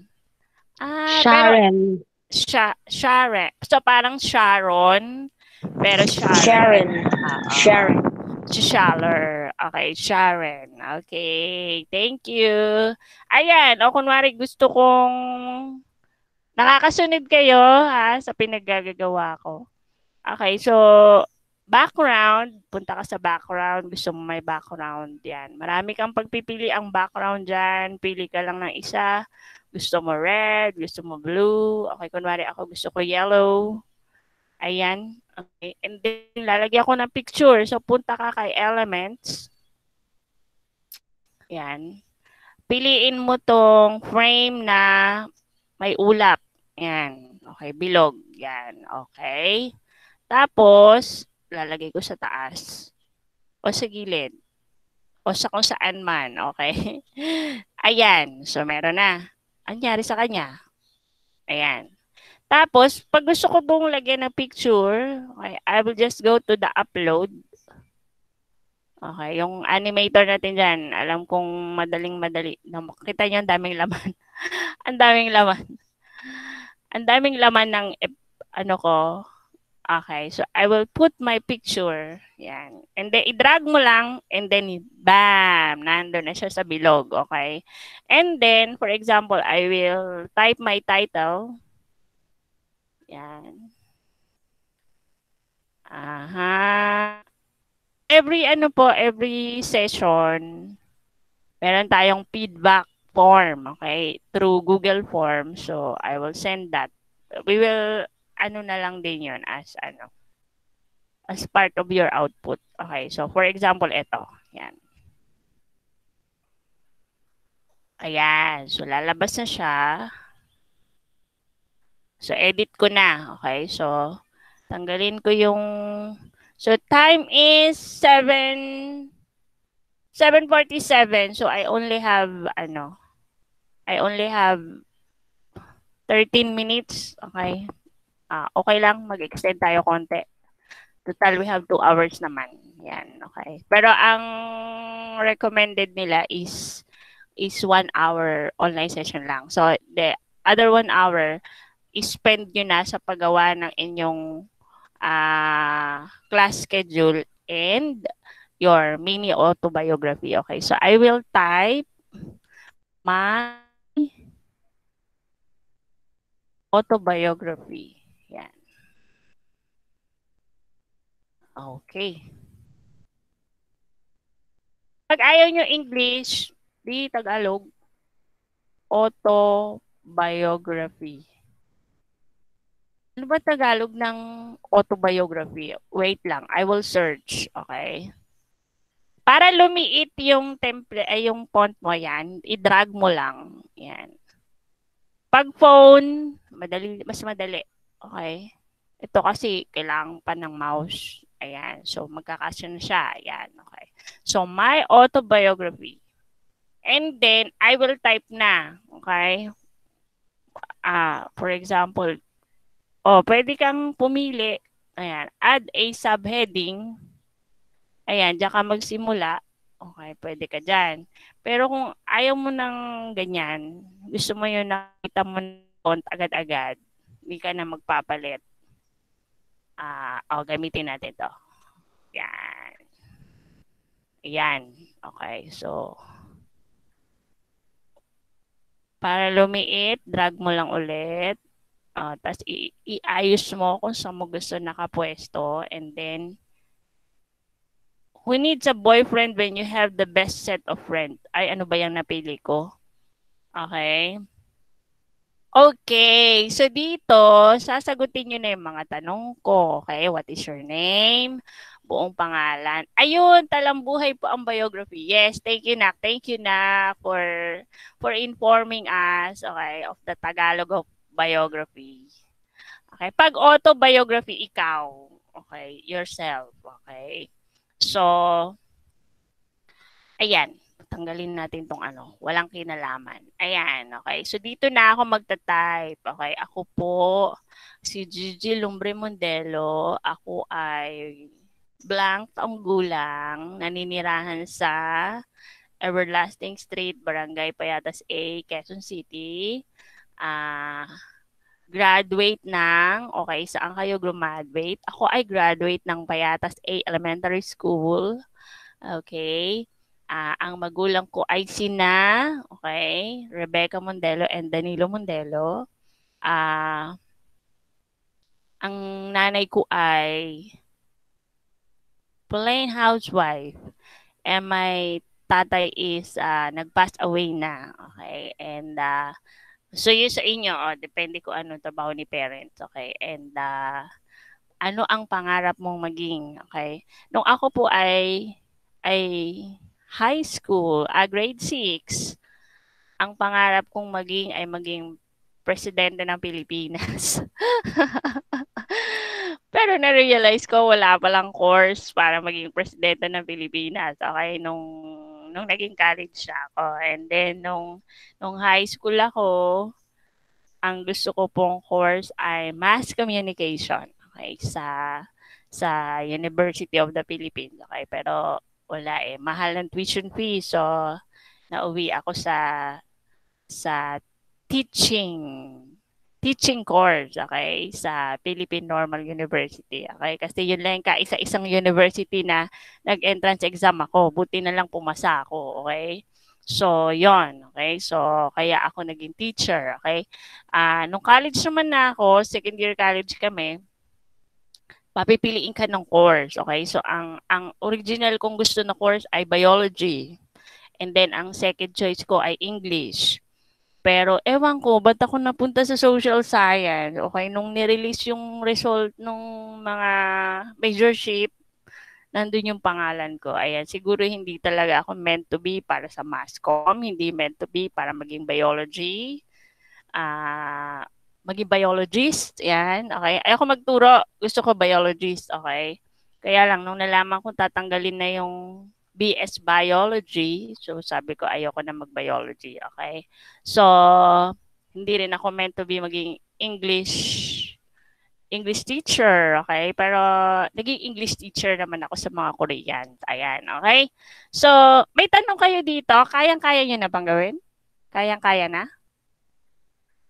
Ah, Sharen. Sha Sharon. So, parang Sharon, pero ano Sharon. Ah, ah. Sharon. Uh-oh. Sharon. Shaller. Okay, Sharon. Okay, thank you. Ayan, o kunwari gusto kong nakakasunod kayo ha, sa pinaggagawa ko. Okay, so background, punta ka sa background, gusto mo may background yan. Marami kang pagpipili ang background dyan, pili ka lang ng isa. Gusto mo red, gusto mo blue, okay, kunwari ako gusto ko yellow. Ayan, Okay? And then, lalagyan ko ng picture. So, punta ka kay Elements. Yan. Piliin mo tong frame na may ulap. Yan. Okay, bilog. Yan. Okay. Tapos, lalagay ko sa taas. O sa gilid. O sa kung saan man. Okay. Ayan. So, meron na. Ang nangyari sa kanya? Ayan. Tapos, pag gusto ko pong lagyan ng picture, okay, I will just go to the upload. Okay, yung animator natin dyan, alam kong madaling-madali. Kita nyo, ang daming laman. ang daming laman. Ang daming laman ng, ano ko, okay, so I will put my picture. Yan. And then, i-drag mo lang, and then, bam, nandun na siya sa bilog, okay? And then, for example, I will type my title. Yan. Aha. Every ano po, every session, meron tayong feedback form, okay? Through Google Form. So, I will send that. We will, ano na lang din yon as ano, as part of your output. Okay, so for example, ito. Yan. Ayan, so lalabas na siya. So, edit ko na. Okay, so, tanggalin ko yung... So, time is 7... 7.47. So, I only have, ano, I only have 13 minutes. Okay. Uh, okay lang, mag-extend tayo konti. Total, we have 2 hours naman. Yan, okay. Pero ang recommended nila is is 1 hour online session lang. So, the other 1 hour, i-spend nyo na sa paggawa ng inyong uh, class schedule and your mini autobiography. Okay, so I will type my autobiography. Yan. Okay. Pag ayaw nyo English, di Tagalog, autobiography ano ba Tagalog ng autobiography? Wait lang, I will search, okay? Para lumiit yung temple, ay eh, yung font mo yan, i-drag mo lang. Yan. Pag phone, madali, mas madali. Okay? Ito kasi, kailangan pa ng mouse. Ayan. So, magkakasin siya. Ayan. Okay. So, my autobiography. And then, I will type na. Okay? Uh, for example, o, oh, pwede kang pumili. Ayan, add a subheading. Ayan, diyan ka magsimula. Okay, pwede ka diyan. Pero kung ayaw mo ng ganyan, gusto mo yun nakita mo ng font agad-agad, hindi ka na magpapalit. Ah, uh, oh, gamitin natin to. Yan. Yan. Okay, so para lumiit, drag mo lang ulit. Uh, ah, Tapos i- iayos mo kung saan mo gusto nakapwesto. And then, who needs a boyfriend when you have the best set of friend? Ay, ano ba yung napili ko? Okay. Okay, so dito, sasagutin nyo na yung mga tanong ko. Okay, what is your name? Buong pangalan. Ayun, talambuhay po ang biography. Yes, thank you na. Thank you na for for informing us, okay, of the Tagalog of biography. Okay, pag autobiography, ikaw. Okay, yourself. Okay. So, ayan. Tanggalin natin tong ano, walang kinalaman. Ayan, okay. So, dito na ako magta-type. Okay, ako po si Gigi Lumbre Mondelo. Ako ay blank taong gulang, naninirahan sa Everlasting Street, Barangay Payatas A, Quezon City uh, graduate ng, okay, saan kayo graduate? Ako ay graduate ng Payatas A Elementary School. Okay. Uh, ang magulang ko ay sina, okay, Rebecca Mondelo and Danilo Mondelo. Uh, ang nanay ko ay plain housewife. And my tatay is uh, nag-pass away na. Okay. And uh, So yun sa inyo, oh, depende ko anong trabaho ni parents, okay? And uh, ano ang pangarap mong maging, okay? Nung ako po ay ay high school, uh, grade 6, ang pangarap kong maging ay maging presidente ng Pilipinas. Pero na-realize ko wala pa lang course para maging presidente ng Pilipinas. Okay, nung nung naging college na ako. And then, nung, nung high school ako, ang gusto ko pong course ay mass communication. Okay, sa sa University of the Philippines. Okay, pero wala eh. Mahal ng tuition fee. So, nauwi ako sa sa teaching teaching course, okay, sa Philippine Normal University, okay? Kasi yun lang kaisa-isang university na nag-entrance exam ako. Buti na lang pumasa ako, okay? So, yon okay? So, kaya ako naging teacher, okay? Uh, nung college naman na ako, second year college kami, papipiliin ka ng course, okay? So, ang, ang original kong gusto na course ay biology. And then, ang second choice ko ay English. Pero ewan ko, ba't ako napunta sa social science? Okay, nung nirelease yung result nung mga majorship, nandun yung pangalan ko. Ayan, siguro hindi talaga ako meant to be para sa mass comm, hindi meant to be para maging biology. Ah, uh, maging biologist, yan, okay. Ayoko magturo, gusto ko biologist, okay. Kaya lang, nung nalaman ko tatanggalin na yung BS Biology. So, sabi ko, ayoko na mag-biology, okay? So, hindi rin ako meant to be maging English English teacher, okay? Pero, naging English teacher naman ako sa mga Korean. Ayan, okay? So, may tanong kayo dito. Kayang-kaya nyo na bang gawin? Kayang-kaya na?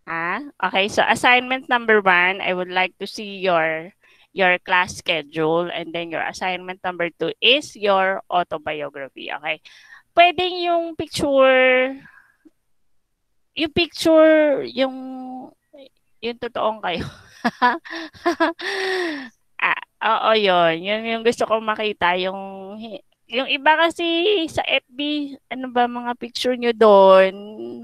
Ah, okay, so assignment number one, I would like to see your your class schedule, and then your assignment number two is your autobiography. Okay? Pwedeng yung picture, yung picture, yung, yung totoong kayo. ah, oo, yun. Yun yung gusto ko makita. Yung, yung iba kasi sa FB, ano ba mga picture nyo doon,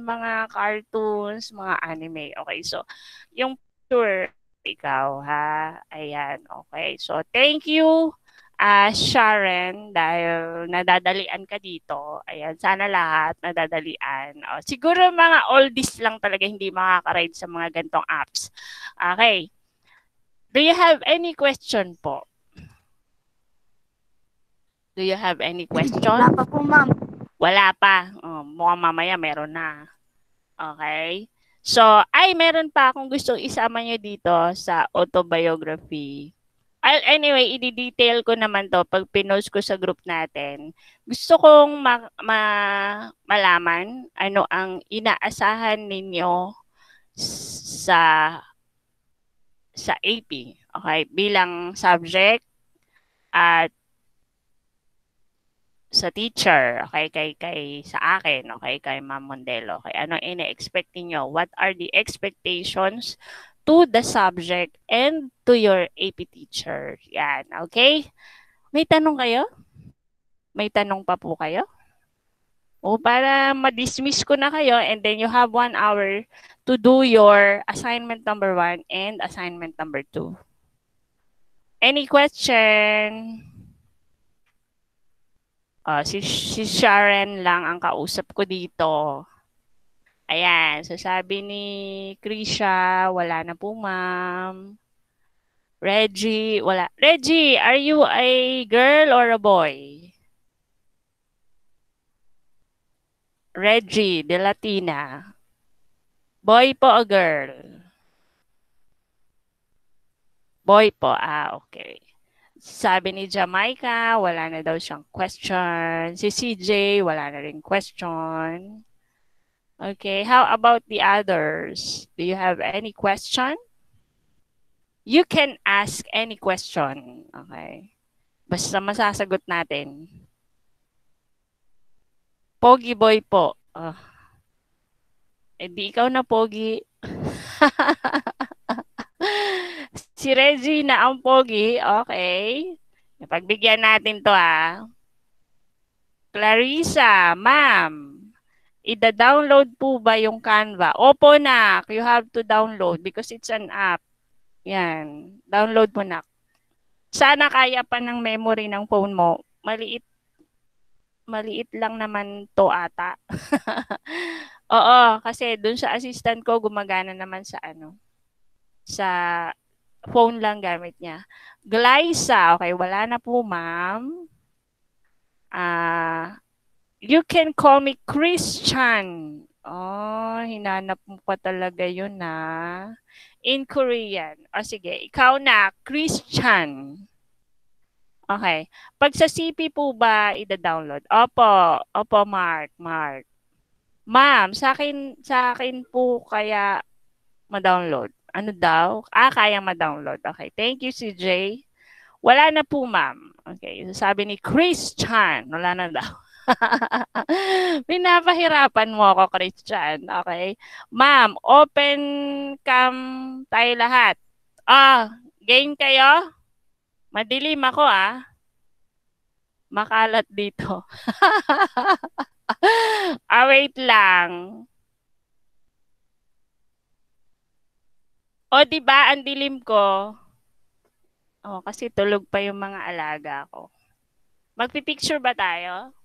mga cartoons, mga anime. Okay, so, yung picture, ikaw ha. Ayan, okay. So, thank you uh, Sharon dahil nadadalian ka dito. Ayan, sana lahat nadadalian. Oh, siguro mga oldies lang talaga hindi makakaride sa mga gantong apps. Okay. Do you have any question po? Do you have any question? Wala pa po, ma'am. Wala pa. Oh, mukhang mamaya meron na. Okay. So, ay, meron pa akong gustong isama nyo dito sa autobiography. Anyway, i-detail ko naman to pag pinost ko sa group natin. Gusto kong ma- ma- malaman ano ang inaasahan ninyo sa sa AP. Okay, bilang subject at sa teacher, okay, kay, kay sa akin, okay, kay Ma'am Mondelo, okay, ano ini expect niyo? What are the expectations to the subject and to your AP teacher? Yan, okay? May tanong kayo? May tanong pa po kayo? O para ma-dismiss ko na kayo and then you have one hour to do your assignment number one and assignment number two. Any question? Uh, si, si Sharon lang ang kausap ko dito. Ayan, so sabi ni Krisha, wala na po ma'am. Reggie, wala. Reggie, are you a girl or a boy? Reggie, de Latina. Boy po o girl? Boy po, ah, okay. Sabi ni Jamaica, wala na daw siyang question. Si CJ, wala na rin question. Okay, how about the others? Do you have any question? You can ask any question. Okay. Basta masasagot natin. Pogi boy po. Oh. Eh di ikaw na pogi. Si Regina ang pogi. Okay. Pagbigyan natin to ah. Clarissa, ma'am. Ida-download po ba yung Canva? Opo, nak. You have to download because it's an app. Yan. Download mo, nak. Sana kaya pa ng memory ng phone mo. Maliit. Maliit lang naman to ata. Oo, kasi dun sa assistant ko, gumagana naman sa ano. Sa phone lang gamit niya. Glyza, okay, wala na po, ma'am. Ah, uh, you can call me Christian. Oh, hinanap mo pa talaga yun na. In Korean. O oh, sige, ikaw na, Christian. Okay. Pag sa CP po ba ida-download? Opo, opo Mark, Mark. Ma'am, sa akin sa akin po kaya ma-download. Ano daw? Ah, kaya ma-download. Okay. Thank you, CJ. Wala na po, ma'am. Okay. Sabi ni Chris Chan. Wala na daw. Pinapahirapan mo ako, Chris Chan. Okay. Ma'am, open cam tayo lahat. Ah, game kayo? Madilim ako, ah. Makalat dito. ah, wait lang. O, di ba, ang dilim ko, oh, kasi tulog pa yung mga alaga ko. Magpipicture ba tayo?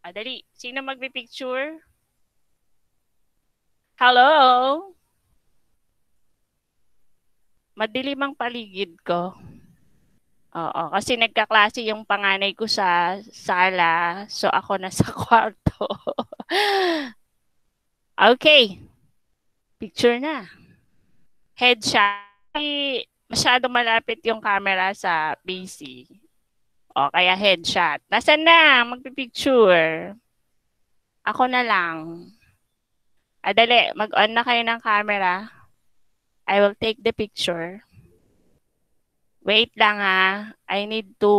Ah, dali. Sino magpipicture? Hello? Madilim ang paligid ko. Oo, kasi nagkaklase yung panganay ko sa sala, so ako nasa kwarto. okay. Picture na headshot, masyado malapit yung camera sa PC. O, kaya headshot. Nasaan na? Magpipicture. Ako na lang. Adali, mag-on na kayo ng camera. I will take the picture. Wait lang ha. I need to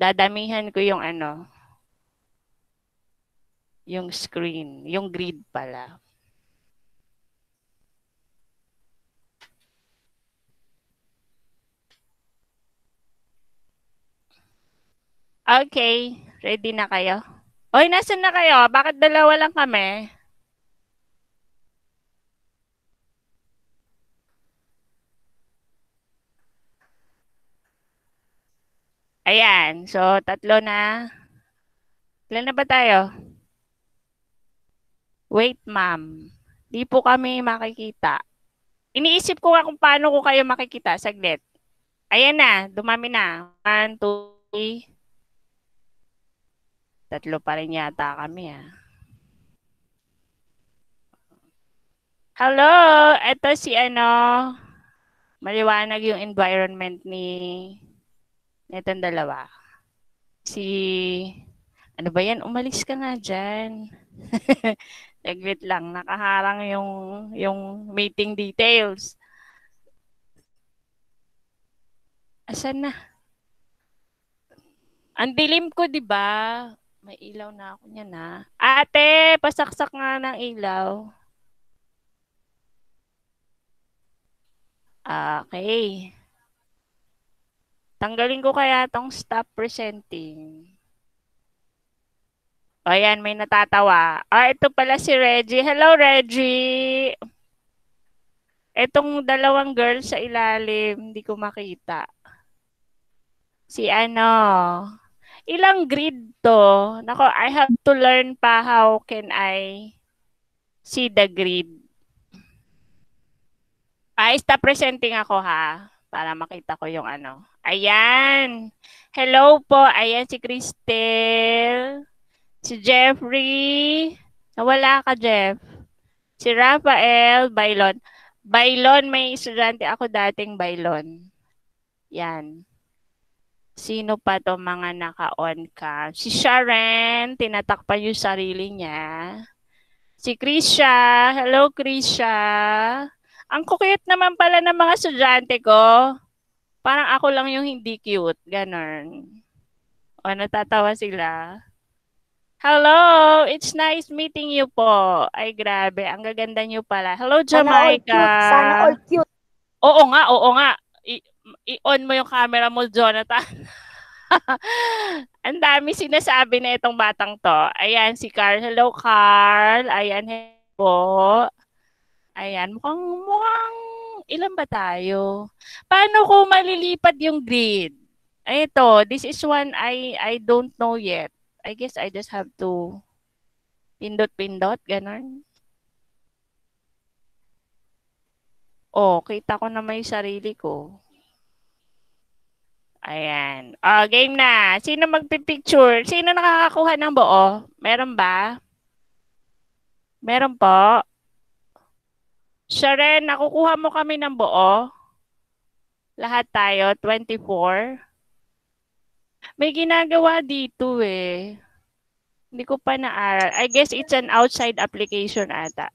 dadamihan ko yung ano, yung screen, yung grid pala. Okay, ready na kayo? Oy, nasan na kayo? Bakit dalawa lang kami? Ayan, so tatlo na. Ilan na ba tayo? Wait, ma'am. Di po kami makikita. Iniisip ko nga kung paano ko kayo makikita. Saglit. Ayan na, dumami na. 1, 2, 3, Tatlo pa rin yata kami ah. Hello, ito si ano, maliwanag yung environment ni nitong dalawa. Si, ano ba yan? Umalis ka na diyan. nag lang, nakaharang yung, yung meeting details. Asan na? Ang dilim ko, di ba? May ilaw na ako niya na. Ah. Ate, pasaksak nga ng ilaw. Okay. Tanggalin ko kaya tong stop presenting. O yan, may natatawa. Ah, ito pala si Reggie. Hello, Reggie! Itong dalawang girls sa ilalim, hindi ko makita. Si ano, ilang grid to? Nako, I have to learn pa how can I see the grid. Ay, ah, stop presenting ako ha, para makita ko yung ano. Ayan. Hello po. Ayan si Cristel. Si Jeffrey. Nawala ka, Jeff. Si Rafael Bailon. Bailon, may estudyante ako dating Bailon. Yan. Sino pa to mga naka-on cam? Si Sharon, tinatakpan yung sarili niya. Si Krisha, hello Krisha. Ang cute naman pala ng mga estudyante ko. Parang ako lang yung hindi cute, ganun. O, natatawa sila. Hello, it's nice meeting you po. Ay, grabe, ang gaganda niyo pala. Hello, Jamaica. Sana all cute. Sana all cute. Oo nga, oo nga. I- i-on mo yung camera mo, Jonathan. Ang dami sinasabi na itong batang to. Ayan, si Carl. Hello, Carl. Ayan, hello. Ayan, mukhang, mukhang ilan ba tayo? Paano ko malilipad yung grid? Ito, this is one I I don't know yet. I guess I just have to pindot-pindot, ganun. Oh, kita ko na may sarili ko. Ayan. O, oh, game na. Sino magpipicture? Sino nakakakuha ng buo? Meron ba? Meron po? Sharen, nakukuha mo kami ng buo? Lahat tayo, 24? May ginagawa dito eh. Hindi ko pa naaral. I guess it's an outside application ata.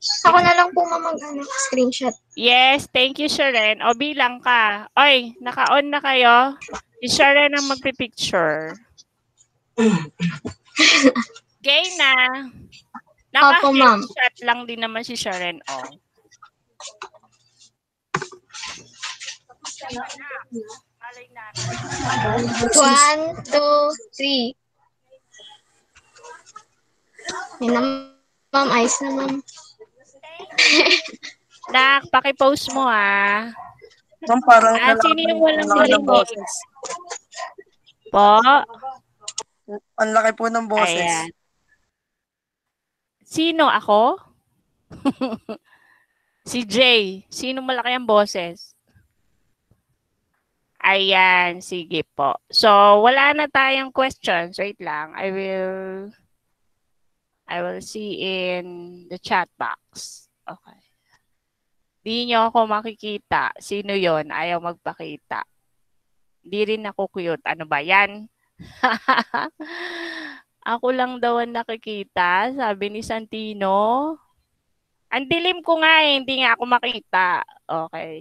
Ako na lang po mamagana screenshot. Yes, thank you, Sharon. O, bilang ka. Oy, naka-on na kayo. Si Sharon ang magpipicture. Gay na. Opo, ma'am. Naka-screenshot lang din naman si Sharon. O. One, two, three. Yan na, ma'am. Ayos na, ma'am. Nak, paki-post mo ah. Ma'am, parang ah, sino yung walang siling boses? Po? Ang laki po ng boses. Ayan. Sino ako? si Jay. Sino malaki ang boses? Ayan, sige po. So, wala na tayong questions. Wait lang. I will I will see in the chat box. Okay. Di nyo ako makikita. Sino yon Ayaw magpakita. Di rin ako cute. Ano ba yan? ako lang daw ang nakikita, sabi ni Santino. Ang dilim ko nga eh, hindi nga ako makita. Okay.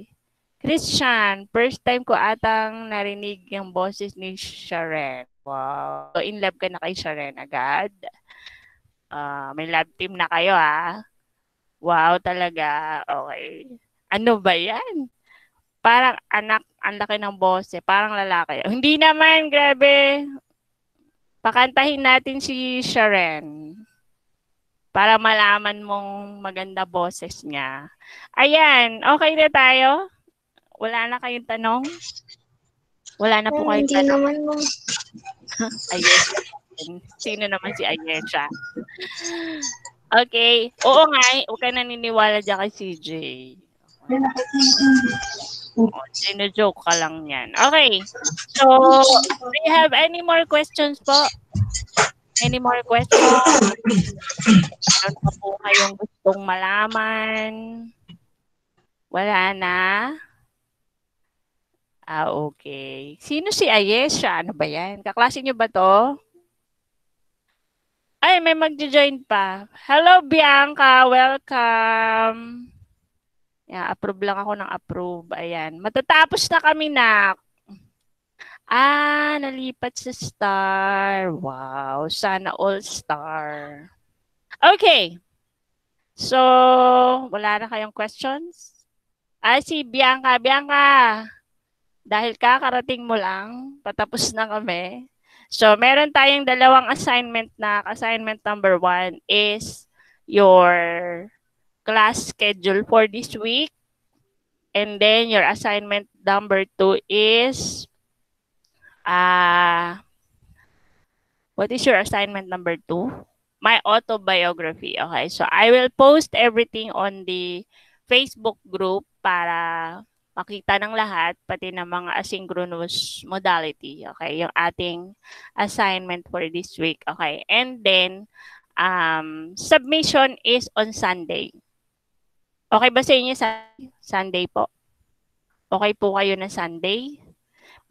Christian, first time ko atang narinig yung boses ni Sharen. Wow. So, in love ka na kay Sharen agad. Uh, may love team na kayo ha. Ah. Wow, talaga. Okay. Ano ba yan? Parang anak, ang laki ng bose. Parang lalaki. Hindi naman, grabe. Pakantahin natin si Sharon. Para malaman mong maganda boses niya. Ayan, okay na tayo? Wala na kayong tanong? Wala na po hmm, kayong tanong? Hindi naman mo. Ayun. Sino naman si Ayesha? Okay. Oo nga, eh. huwag ka naniniwala dyan kay CJ. Sino-joke oh, ka lang yan. Okay. So, do you have any more questions po? Any more questions? Ano pa po kayong gustong malaman? Wala na? Ah, okay. Sino si Ayesha? Ano ba yan? Kaklase niyo ba to? Ay, may magjo-join pa. Hello, Bianca. Welcome. Yeah, approve lang ako ng approve. Ayan. Matatapos na kami nak. Ah, nalipat sa star. Wow. Sana all star. Okay. So, wala na kayong questions? Ay, si Bianca. Bianca, dahil kakarating mo lang, patapos na kami. So, meron tayong dalawang assignment na. Assignment number one is your class schedule for this week. And then your assignment number two is uh, what is your assignment number two? My autobiography. Okay, so I will post everything on the Facebook group para makita ng lahat, pati ng mga asynchronous modality, okay, yung ating assignment for this week, okay. And then, um, submission is on Sunday. Okay ba sa inyo Sunday po? Okay po kayo na Sunday?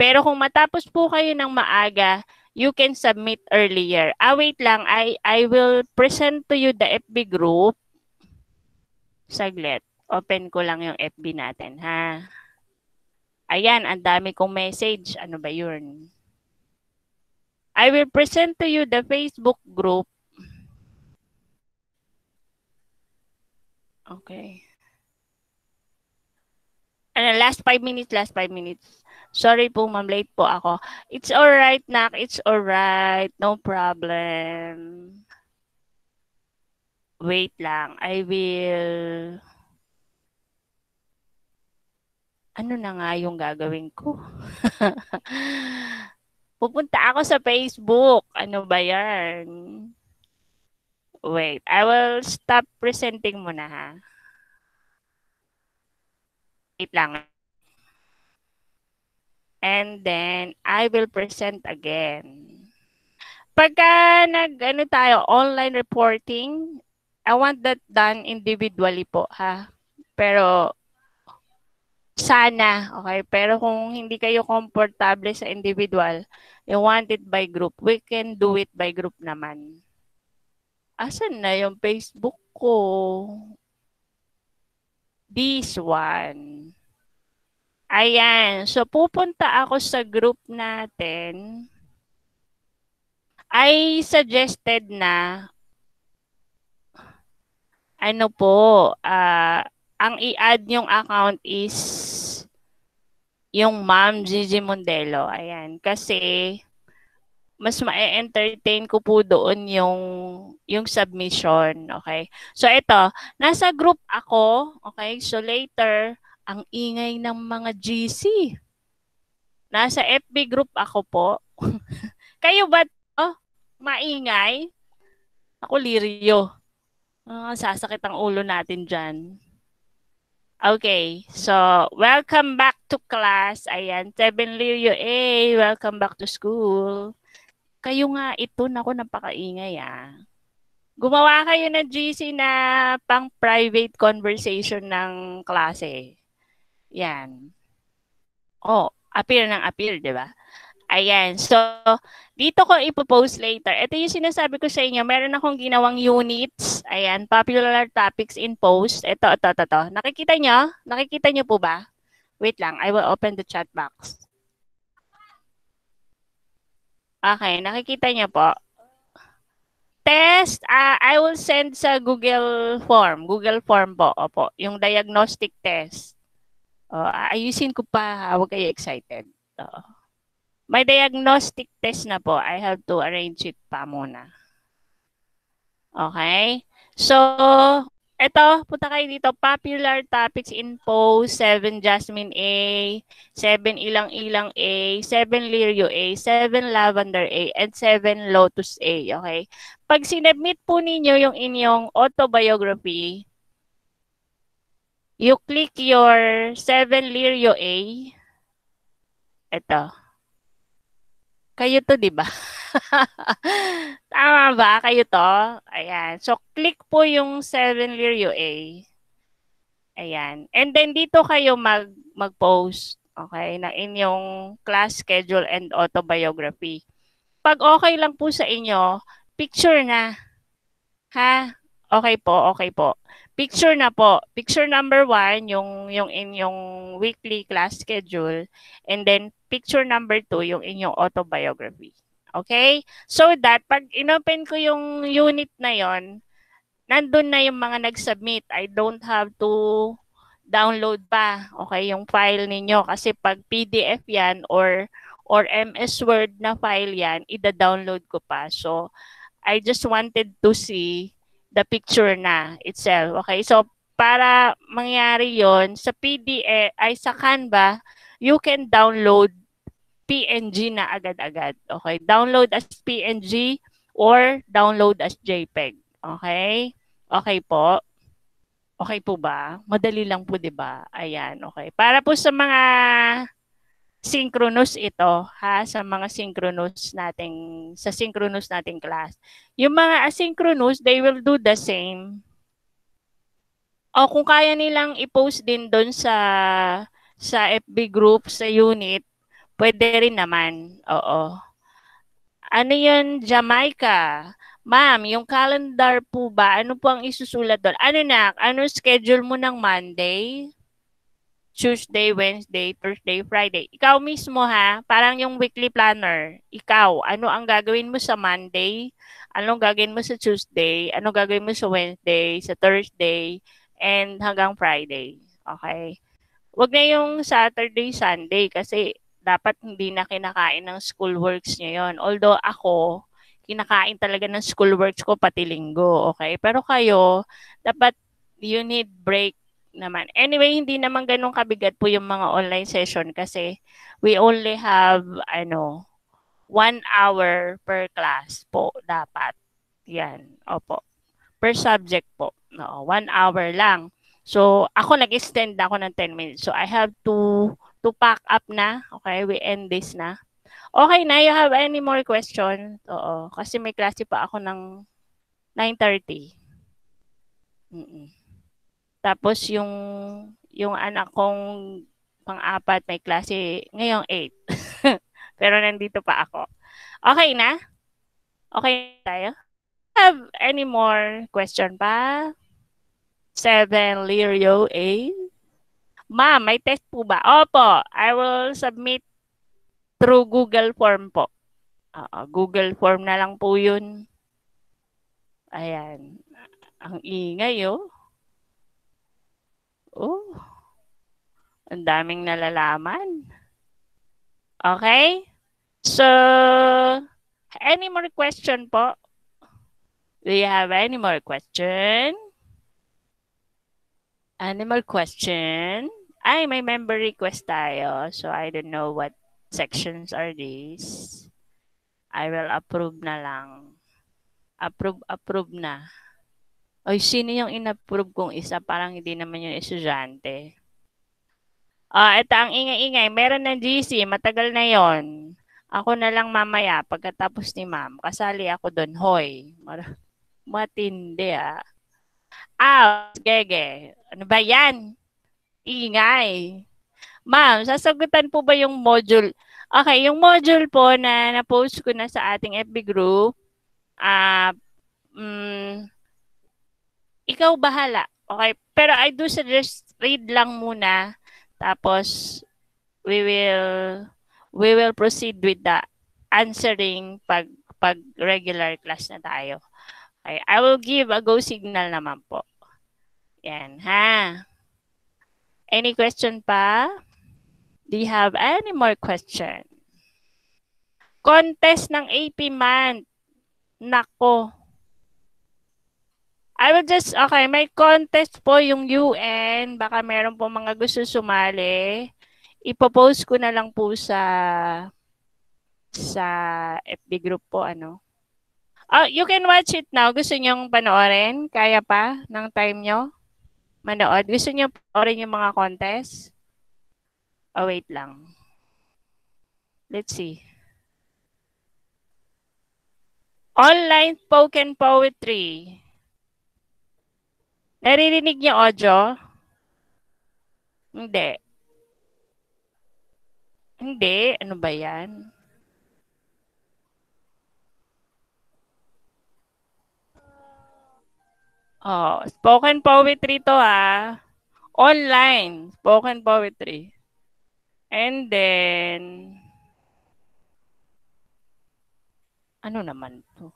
Pero kung matapos po kayo ng maaga, you can submit earlier. Ah, wait lang. I, I will present to you the FB group. Saglit. Open ko lang yung FB natin, ha? Ayan, ang dami kong message. Ano ba yun? I will present to you the Facebook group. Okay. Ano, last five minutes, last five minutes. Sorry po, ma'am, late po ako. It's alright, Nak. It's alright. No problem. Wait lang. I will ano na nga yung gagawin ko? Pupunta ako sa Facebook. Ano ba yan? Wait, I will stop presenting muna ha. Wait lang. And then, I will present again. Pagka nag, ano tayo, online reporting, I want that done individually po ha. Pero sana, okay? Pero kung hindi kayo comfortable sa individual, you want it by group. We can do it by group naman. Asan na yung Facebook ko? This one. Ayan. So, pupunta ako sa group natin. I suggested na ano po, ah, uh, ang i-add yung account is yung Ma'am Gigi Mondelo. Ayan. Kasi, mas ma-entertain ko po doon yung yung submission, okay? So ito, nasa group ako, okay? So later, ang ingay ng mga GC. Nasa FB group ako po. Kayo ba to? Maingay? Ako Lirio. Uh, sasakit ang ulo natin dyan. Okay, so welcome back to class. Ayan, Seven Liu A, welcome back to school. Kayo nga ito, nako napakaingay ah. Gumawa kayo na GC na pang private conversation ng klase. Yan. Oh, appeal ng appeal, di ba? Ayan. So, dito ko ipopost later. Ito yung sinasabi ko sa inyo. Meron akong ginawang units. Ayan. Popular topics in post. Ito, ito, ito, ito. Nakikita nyo? Nakikita nyo po ba? Wait lang. I will open the chat box. Okay. Nakikita nyo po. Test, uh, I will send sa Google Form. Google Form po. Opo. Yung diagnostic test. Uh, ayusin ko pa. Ah, huwag kayo excited. Uh, My diagnostic test na po. I have to arrange it pa muna. Okay? So, eto, punta kayo dito. Popular topics in post, 7 Jasmine A, 7 Ilang-Ilang A, 7 Lirio A, 7 Lavender A, and 7 Lotus A. Okay? Pag sinabmit po ninyo yung inyong autobiography, you click your 7 Lirio A. Ito. Kayo to, di ba? Tama ba? Kayo to? Ayan. So, click po yung 7-year UA. Ayan. And then, dito kayo mag, mag-post, okay, na inyong class schedule and autobiography. Pag okay lang po sa inyo, picture na. Ha? Okay po, okay po. Picture na po. Picture number one, yung, yung inyong weekly class schedule. And then, picture number two, yung inyong autobiography. Okay? So that, pag inopen ko yung unit na yon, nandun na yung mga nag-submit. I don't have to download pa, okay, yung file ninyo. Kasi pag PDF yan or, or MS Word na file yan, ida-download ko pa. So, I just wanted to see the picture na itself. Okay? So, para mangyari yon sa PDF ay sa Canva, you can download PNG na agad-agad. Okay? Download as PNG or download as JPEG. Okay? Okay po. Okay po ba? Madali lang po, 'di ba? Ayan, okay. Para po sa mga synchronous ito ha sa mga synchronous nating sa synchronous nating class. Yung mga asynchronous, they will do the same. O kung kaya nilang i-post din doon sa sa FB group, sa unit, pwede rin naman. Oo. Ano 'yun, Jamaica? Ma'am, yung calendar po ba, ano po ang isusulat doon? Ano na, ano schedule mo ng Monday? Tuesday, Wednesday, Thursday, Friday. Ikaw mismo ha, parang yung weekly planner, ikaw, ano ang gagawin mo sa Monday, anong gagawin mo sa Tuesday, anong gagawin mo sa Wednesday, sa Thursday, and hanggang Friday. Okay? Huwag na yung Saturday, Sunday kasi dapat hindi na kinakain ng school works niyo yon. Although ako, kinakain talaga ng school works ko pati linggo, okay? Pero kayo, dapat you need break naman. Anyway, hindi naman ganun kabigat po yung mga online session kasi we only have, ano, one hour per class po dapat. Yan, opo. Per subject po. No, one hour lang. So, ako nag-extend ako ng 10 minutes. So, I have to to pack up na. Okay, we end this na. Okay na, you have any more questions? Oo, kasi may klase pa ako ng 9.30. Mm-mm. Tapos yung yung anak kong pang-apat may klase ngayong 8. Pero nandito pa ako. Okay na? Okay tayo? Have any more question pa? Seven Lirio A. Ma'am, may test po ba? Opo, I will submit through Google Form po. Uh, Google Form na lang po yun. Ayan. Ang ingay, oh. Oh, ang daming nalalaman. Okay? So, any more question po? Do you have any more question? Any more question? Ay, may member request tayo. So, I don't know what sections are these. I will approve na lang. Approve, approve na. Ay, sino yung inapprove kong isa? Parang hindi naman yung estudyante. Ah, uh, ito ang ingay-ingay. Meron ng GC. Matagal na yon. Ako na lang mamaya pagkatapos ni ma'am. Kasali ako doon. Hoy. Mar- matindi ah. Ah, gege. Ano ba yan? Ingay. Ma'am, sasagutan po ba yung module? Okay, yung module po na na-post ko na sa ating FB group, ah, uh, mm, ikaw bahala. Okay? Pero I do suggest read lang muna. Tapos, we will we will proceed with the answering pag pag regular class na tayo. Okay, I will give a go signal naman po. Yan, ha? Any question pa? Do you have any more question? Contest ng AP month. Nako, I will just, okay, may contest po yung UN. Baka meron po mga gusto sumali. Ipopost ko na lang po sa sa FB group po, ano. Oh, you can watch it now. Gusto nyong panoorin? Kaya pa ng time nyo? Manood? Gusto nyo panoorin yung mga contest? Oh, wait lang. Let's see. Online Spoken Poetry. Naririnig niyo audio? Hindi. Hindi. Ano ba yan? Oh, spoken poetry to ah. Online. Spoken poetry. And then, ano naman to?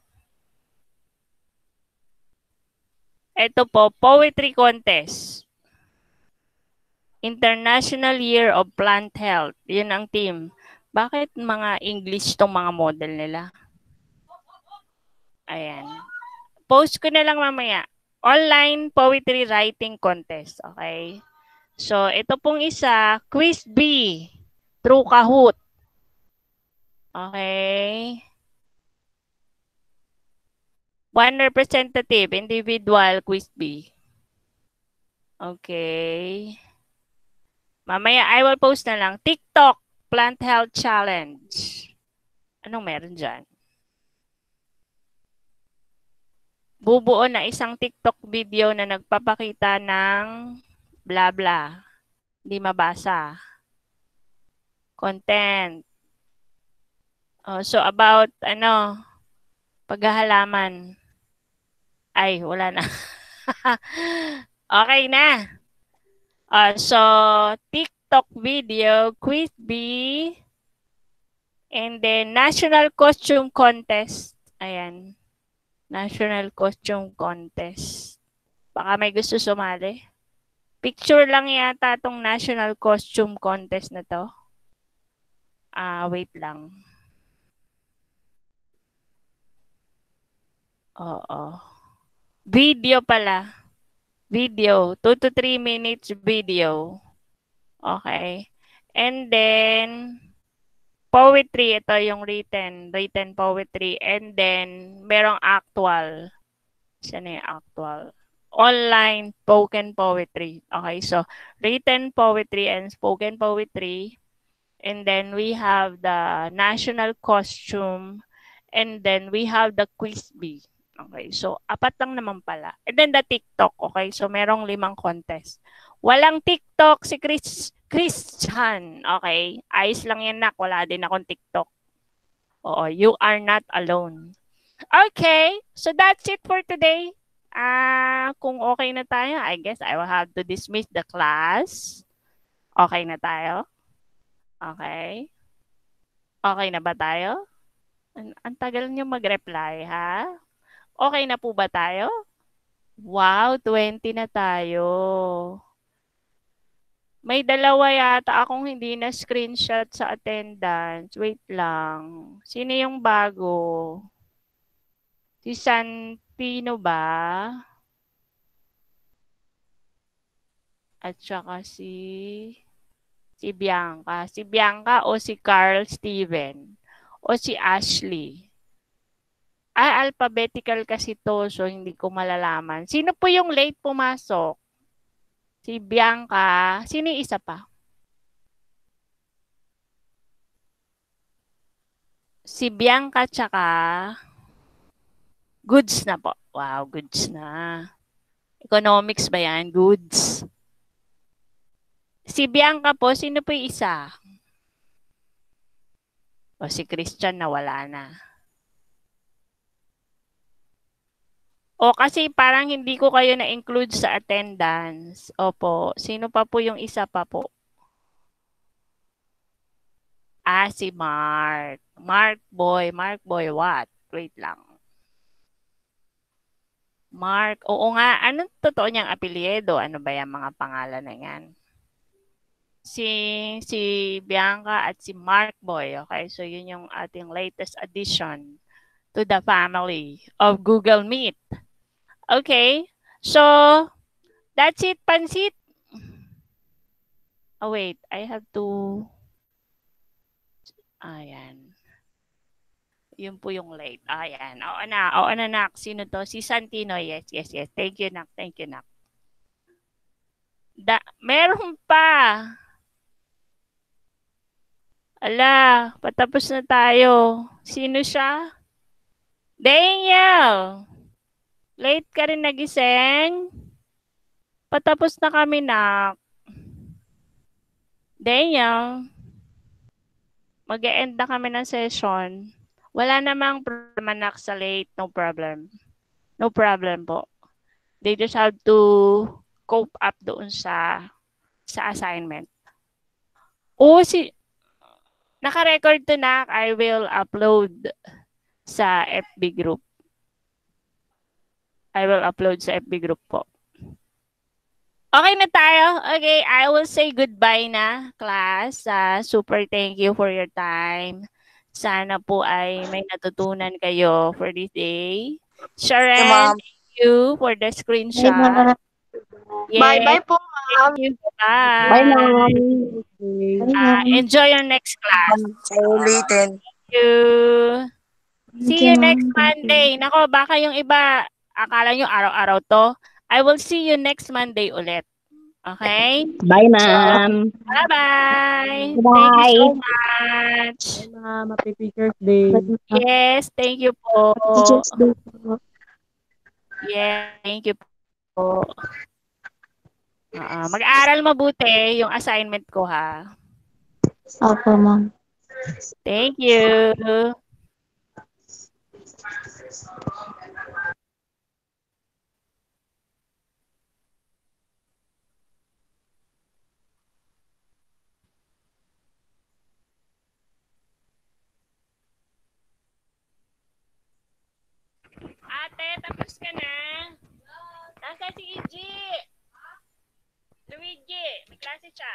Ito po, Poetry Contest. International Year of Plant Health. Yun ang team. Bakit mga English tong mga model nila? Ayan. Post ko na lang mamaya. Online Poetry Writing Contest. Okay? So, ito pong isa, Quiz B. Through Kahoot. Okay? One representative, individual, quiz B. Okay. Mamaya, I will post na lang. TikTok, Plant Health Challenge. Anong meron dyan? Bubuo na isang TikTok video na nagpapakita ng bla bla. Hindi mabasa. Content. Oh, so about ano, paghahalaman. Ay, wala na. okay na. Uh, so, TikTok video, quiz B, and then National Costume Contest. Ayan. National Costume Contest. Baka may gusto sumali. Picture lang yata tong National Costume Contest na to. Ah, uh, wait lang. Oo. Video pala. Video. 2 to 3 minutes video. Okay. And then, poetry. Ito yung written. Written poetry. And then, merong actual. Saan yung actual? Online spoken poetry. Okay. So, written poetry and spoken poetry. And then, we have the national costume. And then, we have the quiz bee. Okay, so apat lang naman pala. And then the TikTok, okay? So merong limang contest. Walang TikTok si Chris Christian, okay? Ayos lang yan nak, wala din akong TikTok. Oo, you are not alone. Okay, so that's it for today. Ah, uh, kung okay na tayo, I guess I will have to dismiss the class. Okay na tayo? Okay. Okay na ba tayo? ang tagal niyo mag-reply, ha? Okay na po ba tayo? Wow, 20 na tayo. May dalawa yata akong hindi na screenshot sa attendance. Wait lang. Sino yung bago? Si Santino ba? At saka si si Bianca. Si Bianca o si Carl Steven o si Ashley. Ah, alphabetical kasi to, so hindi ko malalaman. Sino po yung late pumasok? Si Bianca. Sino isa pa? Si Bianca tsaka goods na po. Wow, goods na. Economics ba yan? Goods. Si Bianca po, sino po yung isa? O si Christian na wala na. O kasi parang hindi ko kayo na-include sa attendance. Opo. Sino pa po yung isa pa po? Ah, si Mark. Mark Boy. Mark Boy what? Wait lang. Mark. Oo nga. Anong totoo niyang apelyedo? Ano ba yung mga pangalan na yan? Si, si Bianca at si Mark Boy. Okay, so yun yung ating latest addition to the family of Google Meet. Okay. So, that's it, Pansit. Oh, wait. I have to... Ayan. Yun po yung late. Ayan. Oo na. Oo na, Nak. Sino to? Si Santino. Yes, yes, yes. Thank you, Nak. Thank you, Nak. Da meron pa. Ala, patapos na tayo. Sino siya? Daniel. Late ka rin nagising? Patapos na kami, na. Danyang, mag -e end na kami ng session. Wala namang problema, nak, sa late. No problem. No problem po. They just have to cope up doon sa sa assignment. O si naka-record to na, I will upload sa FB group. I will upload sa FB group po. Okay na tayo. Okay, I will say goodbye na, class. Uh, super thank you for your time. Sana po ay may natutunan kayo for this day. Sharon, hey, thank you for the screenshot. Bye-bye po, ma'am. Bye. Bye, ma'am. Uh, enjoy your next class. Thank you. See you next Monday. Nako, baka yung iba akala nyo araw-araw to. I will see you next Monday ulit. Okay? Bye, ma'am. So, bye-bye. Bye. Thank you so much. Bye, ma'am. Happy birthday. Yes, thank you po. Yeah, thank you po. Uh, ah, mag-aral mabuti yung assignment ko, ha? Opo, ma'am. Thank you. ate? Tapos ka na? Nasaan si EG? Luigi, may klase siya.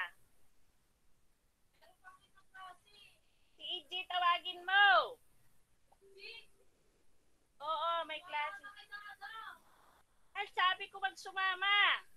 Si EG, tawagin mo. Oo, may klase. At sabi ko magsumama. sumama.